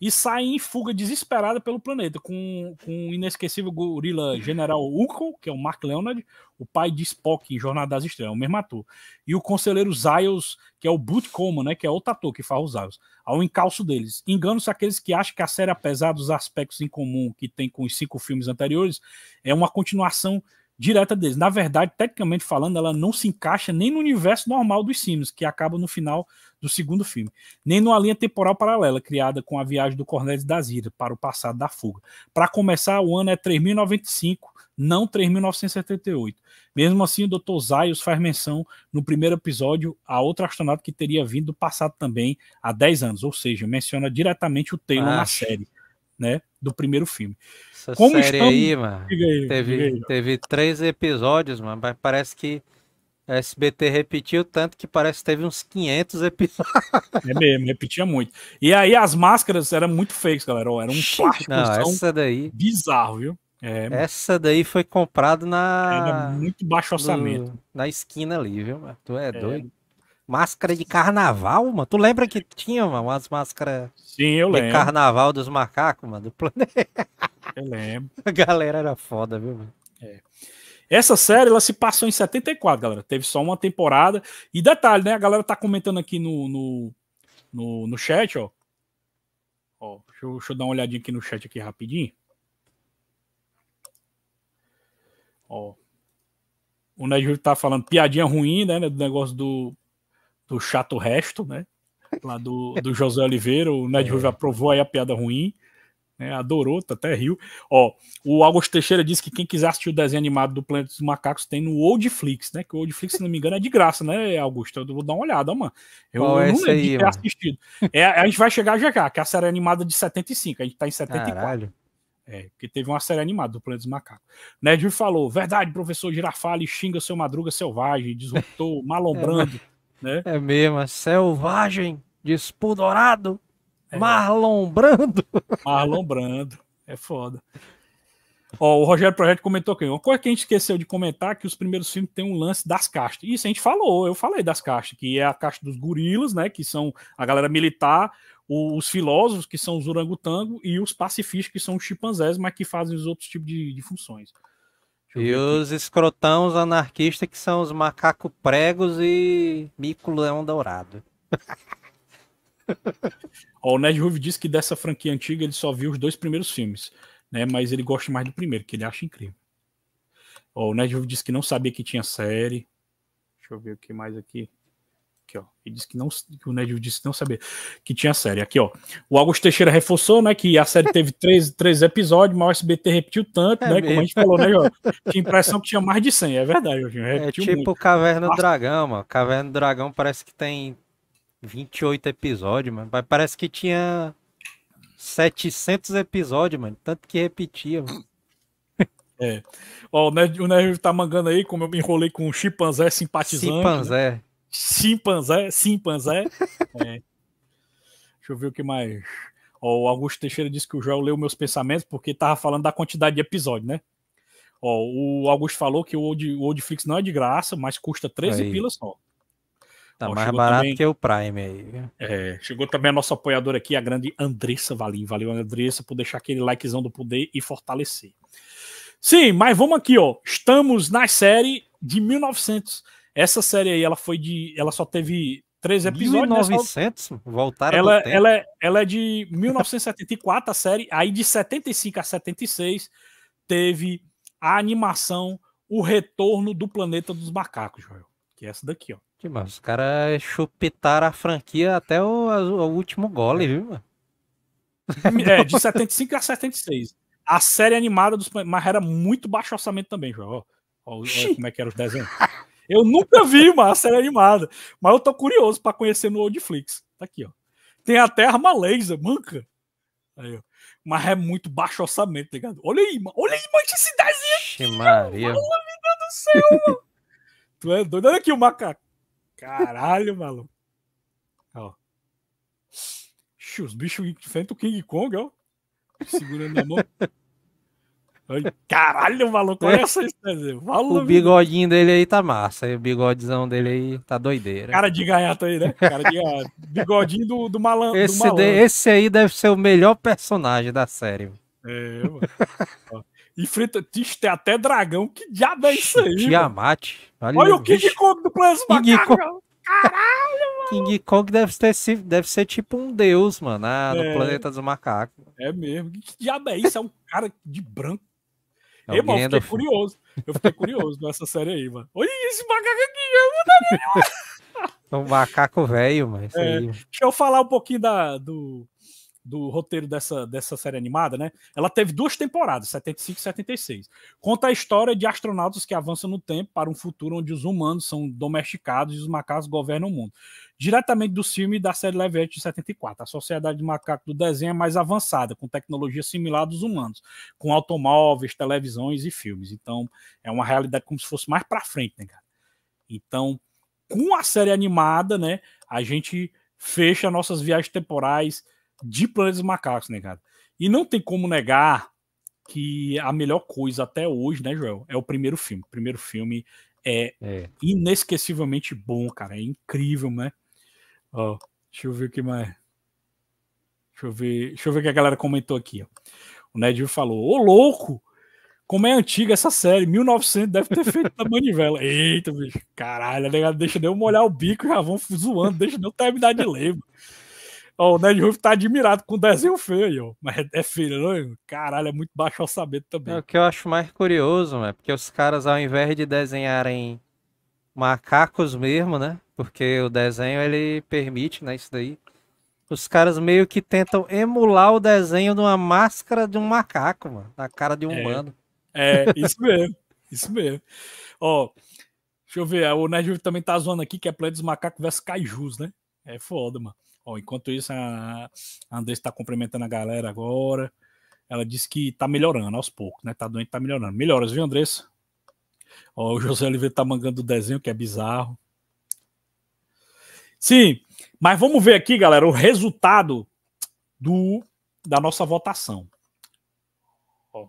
e saem em fuga desesperada pelo planeta, com, com o inesquecível gorila General Uko que é o Mark Leonard, o pai de Spock em Jornada das Estrelas, é o mesmo ator, e o conselheiro Ziles, que é o Boot Coma né, que é outro ator que faz os Ziles, ao encalço deles. Engano-se aqueles que acham que a série, apesar dos aspectos em comum que tem com os cinco filmes anteriores, é uma continuação direta deles. Na verdade, tecnicamente falando, ela não se encaixa nem no universo normal dos Sims, que acaba no final do segundo filme, nem numa linha temporal paralela criada com a viagem do Cornelius da Zira para o passado da fuga. Para começar, o ano é 3095, não 3.978. Mesmo assim, o Dr. Zaios faz menção no primeiro episódio a outro astronauta que teria vindo do passado também há 10 anos, ou seja, menciona diretamente o Taylor ah, na série né? Do primeiro filme. Essa Como série estamos... aí, mano. Aí, teve, aí, teve três episódios, mano. Mas parece que a SBT repetiu tanto que parece que teve uns 500 episódios. É mesmo, repetia muito. E aí as máscaras eram muito fakes, galera. Era um plástico Não, essa daí... bizarro, viu? É, essa daí foi comprado na. Era muito baixo orçamento. Na esquina ali, viu? Mano? Tu é, é doido. Máscara de carnaval, mano. Tu lembra que tinha, mano, umas máscaras Sim, eu de lembro. carnaval dos macacos, mano, do planeta. Eu lembro. A galera era foda, viu, mano? É. Essa série ela se passou em 74, galera. Teve só uma temporada. E detalhe, né? A galera tá comentando aqui no, no, no, no chat, ó. ó deixa eu, deixa, eu, dar uma olhadinha aqui no chat aqui rapidinho. Ó. O Ned tá falando piadinha ruim, né? Do negócio do, do Chato Resto, né? Lá do, do José Oliveira, o Ned é. Ruiz aprovou aí a piada ruim, né? Adorou, tá até riu. Ó, o Augusto Teixeira disse que quem quiser assistir o desenho animado do Planeta dos Macacos tem no Oldflix, né? Que o Oldflix, se não me engano, é de graça, né, Augusto? Eu vou dar uma olhada, ó, mano. Eu, eu é não lembro aí, de ter mano? assistido. É, a gente vai chegar já já, que é a série animada de 75, a gente tá em 74. Caralho. É, porque teve uma série animada do Planeta dos Macacos. Ned falou: verdade, professor Girafale xinga seu madruga selvagem, disruptor, é, malombrando. Né? É mesmo, é Selvagem, espudorado, é. Marlon Brando. Marlon Brando, é foda. Ó, o Rogério Projeto comentou quem? uma coisa que a gente esqueceu de comentar que os primeiros filmes tem um lance das castas. Isso a gente falou, eu falei das castas, que é a caixa dos gorilas, né, que são a galera militar, os filósofos, que são os orangotangos e os pacifistas, que são os chimpanzés, mas que fazem os outros tipos de, de funções. E os escrotão, anarquistas, que são os macacos pregos e mico-leão dourado. Ó, o Ned Ruve disse que dessa franquia antiga ele só viu os dois primeiros filmes, né? Mas ele gosta mais do primeiro, que ele acha incrível. Ó, o Ned Ruve disse que não sabia que tinha série. Deixa eu ver o que mais aqui. Aqui, ó. Ele disse que não, que o Ned disse não saber que tinha série. Aqui, ó. O Augusto Teixeira reforçou, né, que a série teve três, três episódios, mas o SBT repetiu tanto, é né, mesmo. como a gente falou, né, Jorge? Tinha impressão que tinha mais de 100, é verdade, Jorginho. É tipo muito. Caverna do Dragão, mano. Caverna do Dragão parece que tem 28 episódios, mano. Parece que tinha 700 episódios, mano. Tanto que repetia, mano. É. Ó, o Nerd, o Nerd tá mangando aí, como eu me enrolei com um chimpanzé simpatizante. Né? Chimpanzé. Né? Chimpanzé, chimpanzé. é. Deixa eu ver o que mais. Ó, o Augusto Teixeira disse que o Joel leu meus pensamentos porque tava falando da quantidade de episódio, né? Ó, o Augusto falou que o Old, o Oldflix não é de graça, mas custa 13 aí. pilas só. Tá Ó, mais barato também... que o Prime aí. É, chegou também a nossa apoiadora aqui, a grande Andressa Valim. Valeu, Andressa, por deixar aquele likezão do poder e fortalecer. Sim, mas vamos aqui, ó. Estamos na série de 1900. Essa série aí, ela foi de. Ela só teve três episódios. 1900? Né? Nessa... Voltaram ela, ela, é, ela é de 1974, a série. Aí de 75 a 76 teve a animação O Retorno do Planeta dos Macacos, Joel. Que é essa daqui, ó. Que massa. Os caras chupitaram a franquia até o, o último gole, é. viu, mano? É, de 75 a 76. A série animada dos. Mas era muito baixo orçamento também, Joel. como é que era os desenhos. Eu nunca vi uma série animada, mas eu tô curioso para conhecer no Oldflix. Tá aqui, ó. Tem até arma laser, manca. Aí, ó. Mas é muito baixo orçamento, tá ligado? Olha aí, mano. Olha aí, mano, que cidadezinha aqui. Mano. Maria. Mano, vida do céu, mano. tu é doido? Olha aqui o macaco. Caralho, maluco. Ó. Ixi, os bichos enfrentam o King Kong, ó. Segurando a mão. Caralho, maluco, olha essa história. O bigodinho dele aí tá massa. O bigodizão dele aí tá doideira. Cara de gaiato aí, né? Cara de gaiato. Bigodinho do, do malandro. Esse, esse aí deve ser o melhor personagem da série. É, mano. Enfrenta. tem até dragão. Que diabo é isso aí? Tiamat. Olha, o King Kong do Planeta Macaco. Kong... Caralho, mano. King Kong deve, deve ser tipo um deus, mano, ah, é, no planeta dos macacos. É mesmo. Que diabo é isso? É um cara de branco Ei, mano, eu fiquei curioso. Eu fiquei curioso nessa série aí, mano. Olha esse macaco aqui, eu vou dar é um macaco velho, mas. É, Deixa eu falar um pouquinho da, do, do roteiro dessa, dessa série animada, né? Ela teve duas temporadas, 75 e 76. Conta a história de astronautas que avançam no tempo para um futuro onde os humanos são domesticados e os macacos governam o mundo. Diretamente do filme da série live de 74. A sociedade de macacos do desenho é mais avançada, com tecnologia similar dos humanos, com automóveis, televisões e filmes. Então, é uma realidade como se fosse mais para frente, né, cara? Então, com a série animada, né, a gente fecha nossas viagens temporais de Planeta dos Macacos, né, cara? E não tem como negar que a melhor coisa até hoje, né, Joel, é o primeiro filme. O primeiro filme é, é. inesquecivelmente bom, cara. É incrível, né? Ó, deixa eu ver o que mais. Deixa eu ver, deixa eu ver o que a galera comentou aqui. Ó. O Nedio falou: Ô louco! Como é antiga essa série, 1900 deve ter feito da manivela. Eita, bicho, caralho, deixa eu molhar o bico, já vão zoando, deixa eu terminar de ler. Ó, o Ned Roof tá admirado com o desenho feio Mas é, é feio, não? Né? Caralho, é muito baixo orçamento também. É, o que eu acho mais curioso, é né? porque os caras, ao invés de desenharem macacos mesmo, né? Porque o desenho ele permite, né? Isso daí. Os caras meio que tentam emular o desenho de uma máscara de um macaco, mano. Na cara de um é, humano. É, isso mesmo. isso mesmo. Ó, deixa eu ver. O Ned Nerd também tá zoando aqui que é play dos macacos versus cajus, né? É foda, mano. Ó, enquanto isso, a Andressa está cumprimentando a galera agora. Ela disse que tá melhorando aos poucos, né? Tá doente, tá melhorando. Melhoras, viu, Andressa? Ó, o José Oliveira tá mangando o desenho, que é bizarro. Sim, mas vamos ver aqui, galera, o resultado do da nossa votação. Ó,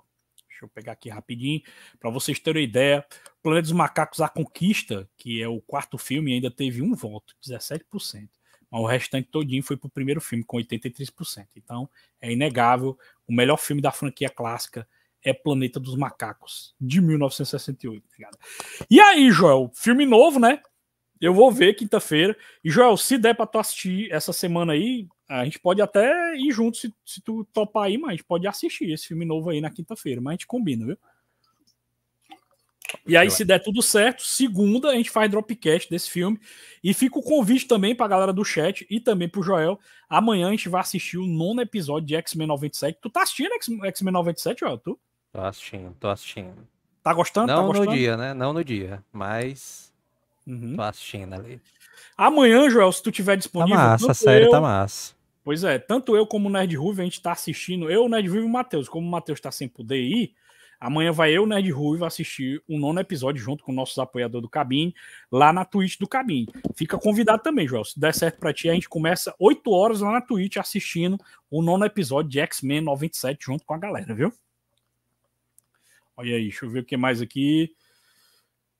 deixa eu pegar aqui rapidinho para vocês terem uma ideia. Planeta dos Macacos A Conquista, que é o quarto filme, ainda teve um voto, 17% mas o restante todinho foi para o primeiro filme, com 83%. Então, é inegável, o melhor filme da franquia clássica é Planeta dos Macacos, de 1968. Tá e aí, Joel, filme novo, né? Eu vou ver quinta-feira. E, Joel, se der para tu assistir essa semana aí, a gente pode até ir junto, se, se tu topar aí, mas a gente pode assistir esse filme novo aí na quinta-feira, mas a gente combina, viu? E aí, se der tudo certo, segunda a gente faz dropcast desse filme. E fica o convite também pra galera do chat e também pro Joel. Amanhã a gente vai assistir o nono episódio de X-Men 97. Tu tá assistindo X-Men 97, Joel? Tu? Tô assistindo, tô assistindo. Tá gostando? Tá Não tá gostando? no dia, né? Não no dia, mas uhum. tô assistindo ali. Amanhã, Joel, se tu tiver disponível. Tá massa, a série eu... tá massa. Pois é, tanto eu como o Nerd Ruve, a gente tá assistindo. Eu, o Nerd Ruve e o Matheus. Como o Matheus tá sem poder ir, Amanhã vai eu, Nerd Ruivo, assistir o um nono episódio junto com nossos apoiadores do Cabine, lá na Twitch do Cabine. Fica convidado também, Joel. Se der certo pra ti, a gente começa 8 horas lá na Twitch assistindo o nono episódio de X-Men 97 junto com a galera, viu? Olha aí, deixa eu ver o que mais aqui.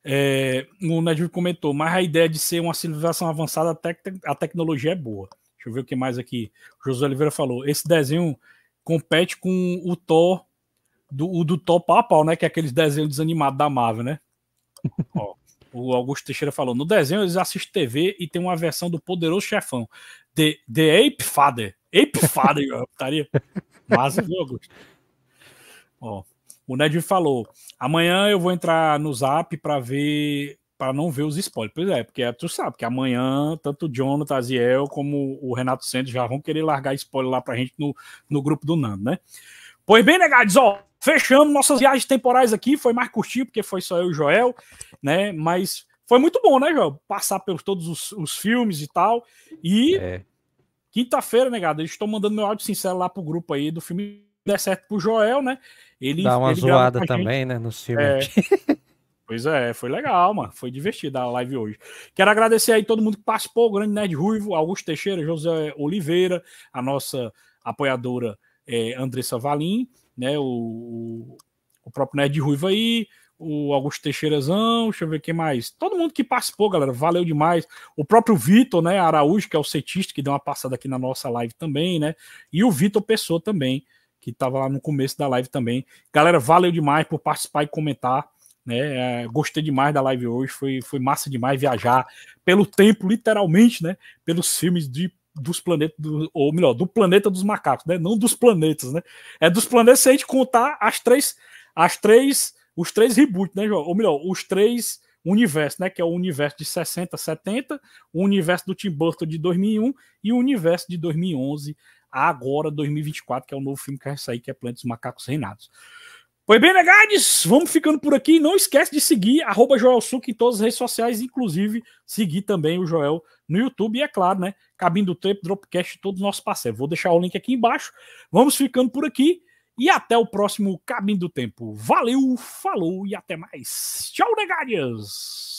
É, o Ned comentou, mas a ideia de ser uma civilização avançada, a, tec a tecnologia é boa. Deixa eu ver o que mais aqui. O José Oliveira falou: esse desenho compete com o Thor do, o do top a pau, né? Que é aqueles desenhos desanimados da Marvel, né? Ó, o Augusto Teixeira falou: no desenho eles assistem TV e tem uma versão do Poderoso Chefão. The, The Ape Father. Ape Father, eu putaria. Mas, viu, Augusto? Ó, o Ned falou: amanhã eu vou entrar no zap para ver. Para não ver os spoilers. Pois é, porque é, tu sabe que amanhã tanto o Jonathan Aziel como o Renato Santos já vão querer largar spoiler lá pra gente no, no grupo do Nando, né? Pois bem, negados, ó, Fechando nossas viagens temporais aqui, foi mais curtinho, porque foi só eu e o Joel, né? Mas foi muito bom, né, Joel? Passar pelos todos os, os filmes e tal. E é. quinta-feira, né, estou mandando meu áudio sincero lá pro grupo aí do filme der certo pro Joel, né? Ele dá uma ele zoada também, né, no filme. É. pois é, foi legal, mano. Foi divertida a live hoje. Quero agradecer aí todo mundo que participou, o grande Nerd Ruivo, Augusto Teixeira, José Oliveira, a nossa apoiadora é, Andressa Valim, né? O, o próprio Nerd Ruiva aí, o Augusto Teixeirazão, deixa eu ver quem mais. Todo mundo que participou, galera, valeu demais. O próprio Vitor, né, Araújo, que é o setista, que deu uma passada aqui na nossa live também, né? E o Vitor Pessoa também, que estava lá no começo da live também. Galera, valeu demais por participar e comentar. Né, é, gostei demais da live hoje, foi, foi massa demais viajar pelo tempo, literalmente, né? Pelos filmes de dos planetas, do, ou melhor, do planeta dos macacos, né? Não dos planetas, né? É dos planetas se a gente contar as três, as três, os três reboots, né, João? Ou melhor, os três universos, né? Que é o universo de 60, 70, o universo do Tim Burton de 2001 e o universo de 2011 agora 2024, que é o novo filme que vai sair, que é Planeta dos Macacos Reinados. Foi bem, Negades? Né, Vamos ficando por aqui. Não esquece de seguir arroba em todas as redes sociais, inclusive seguir também o Joel no YouTube. E é claro, né? Cabinho do Tempo, Dropcast, todos os nossos parceiros. Vou deixar o link aqui embaixo. Vamos ficando por aqui e até o próximo Cabinho do Tempo. Valeu, falou e até mais. Tchau, Negades! Né,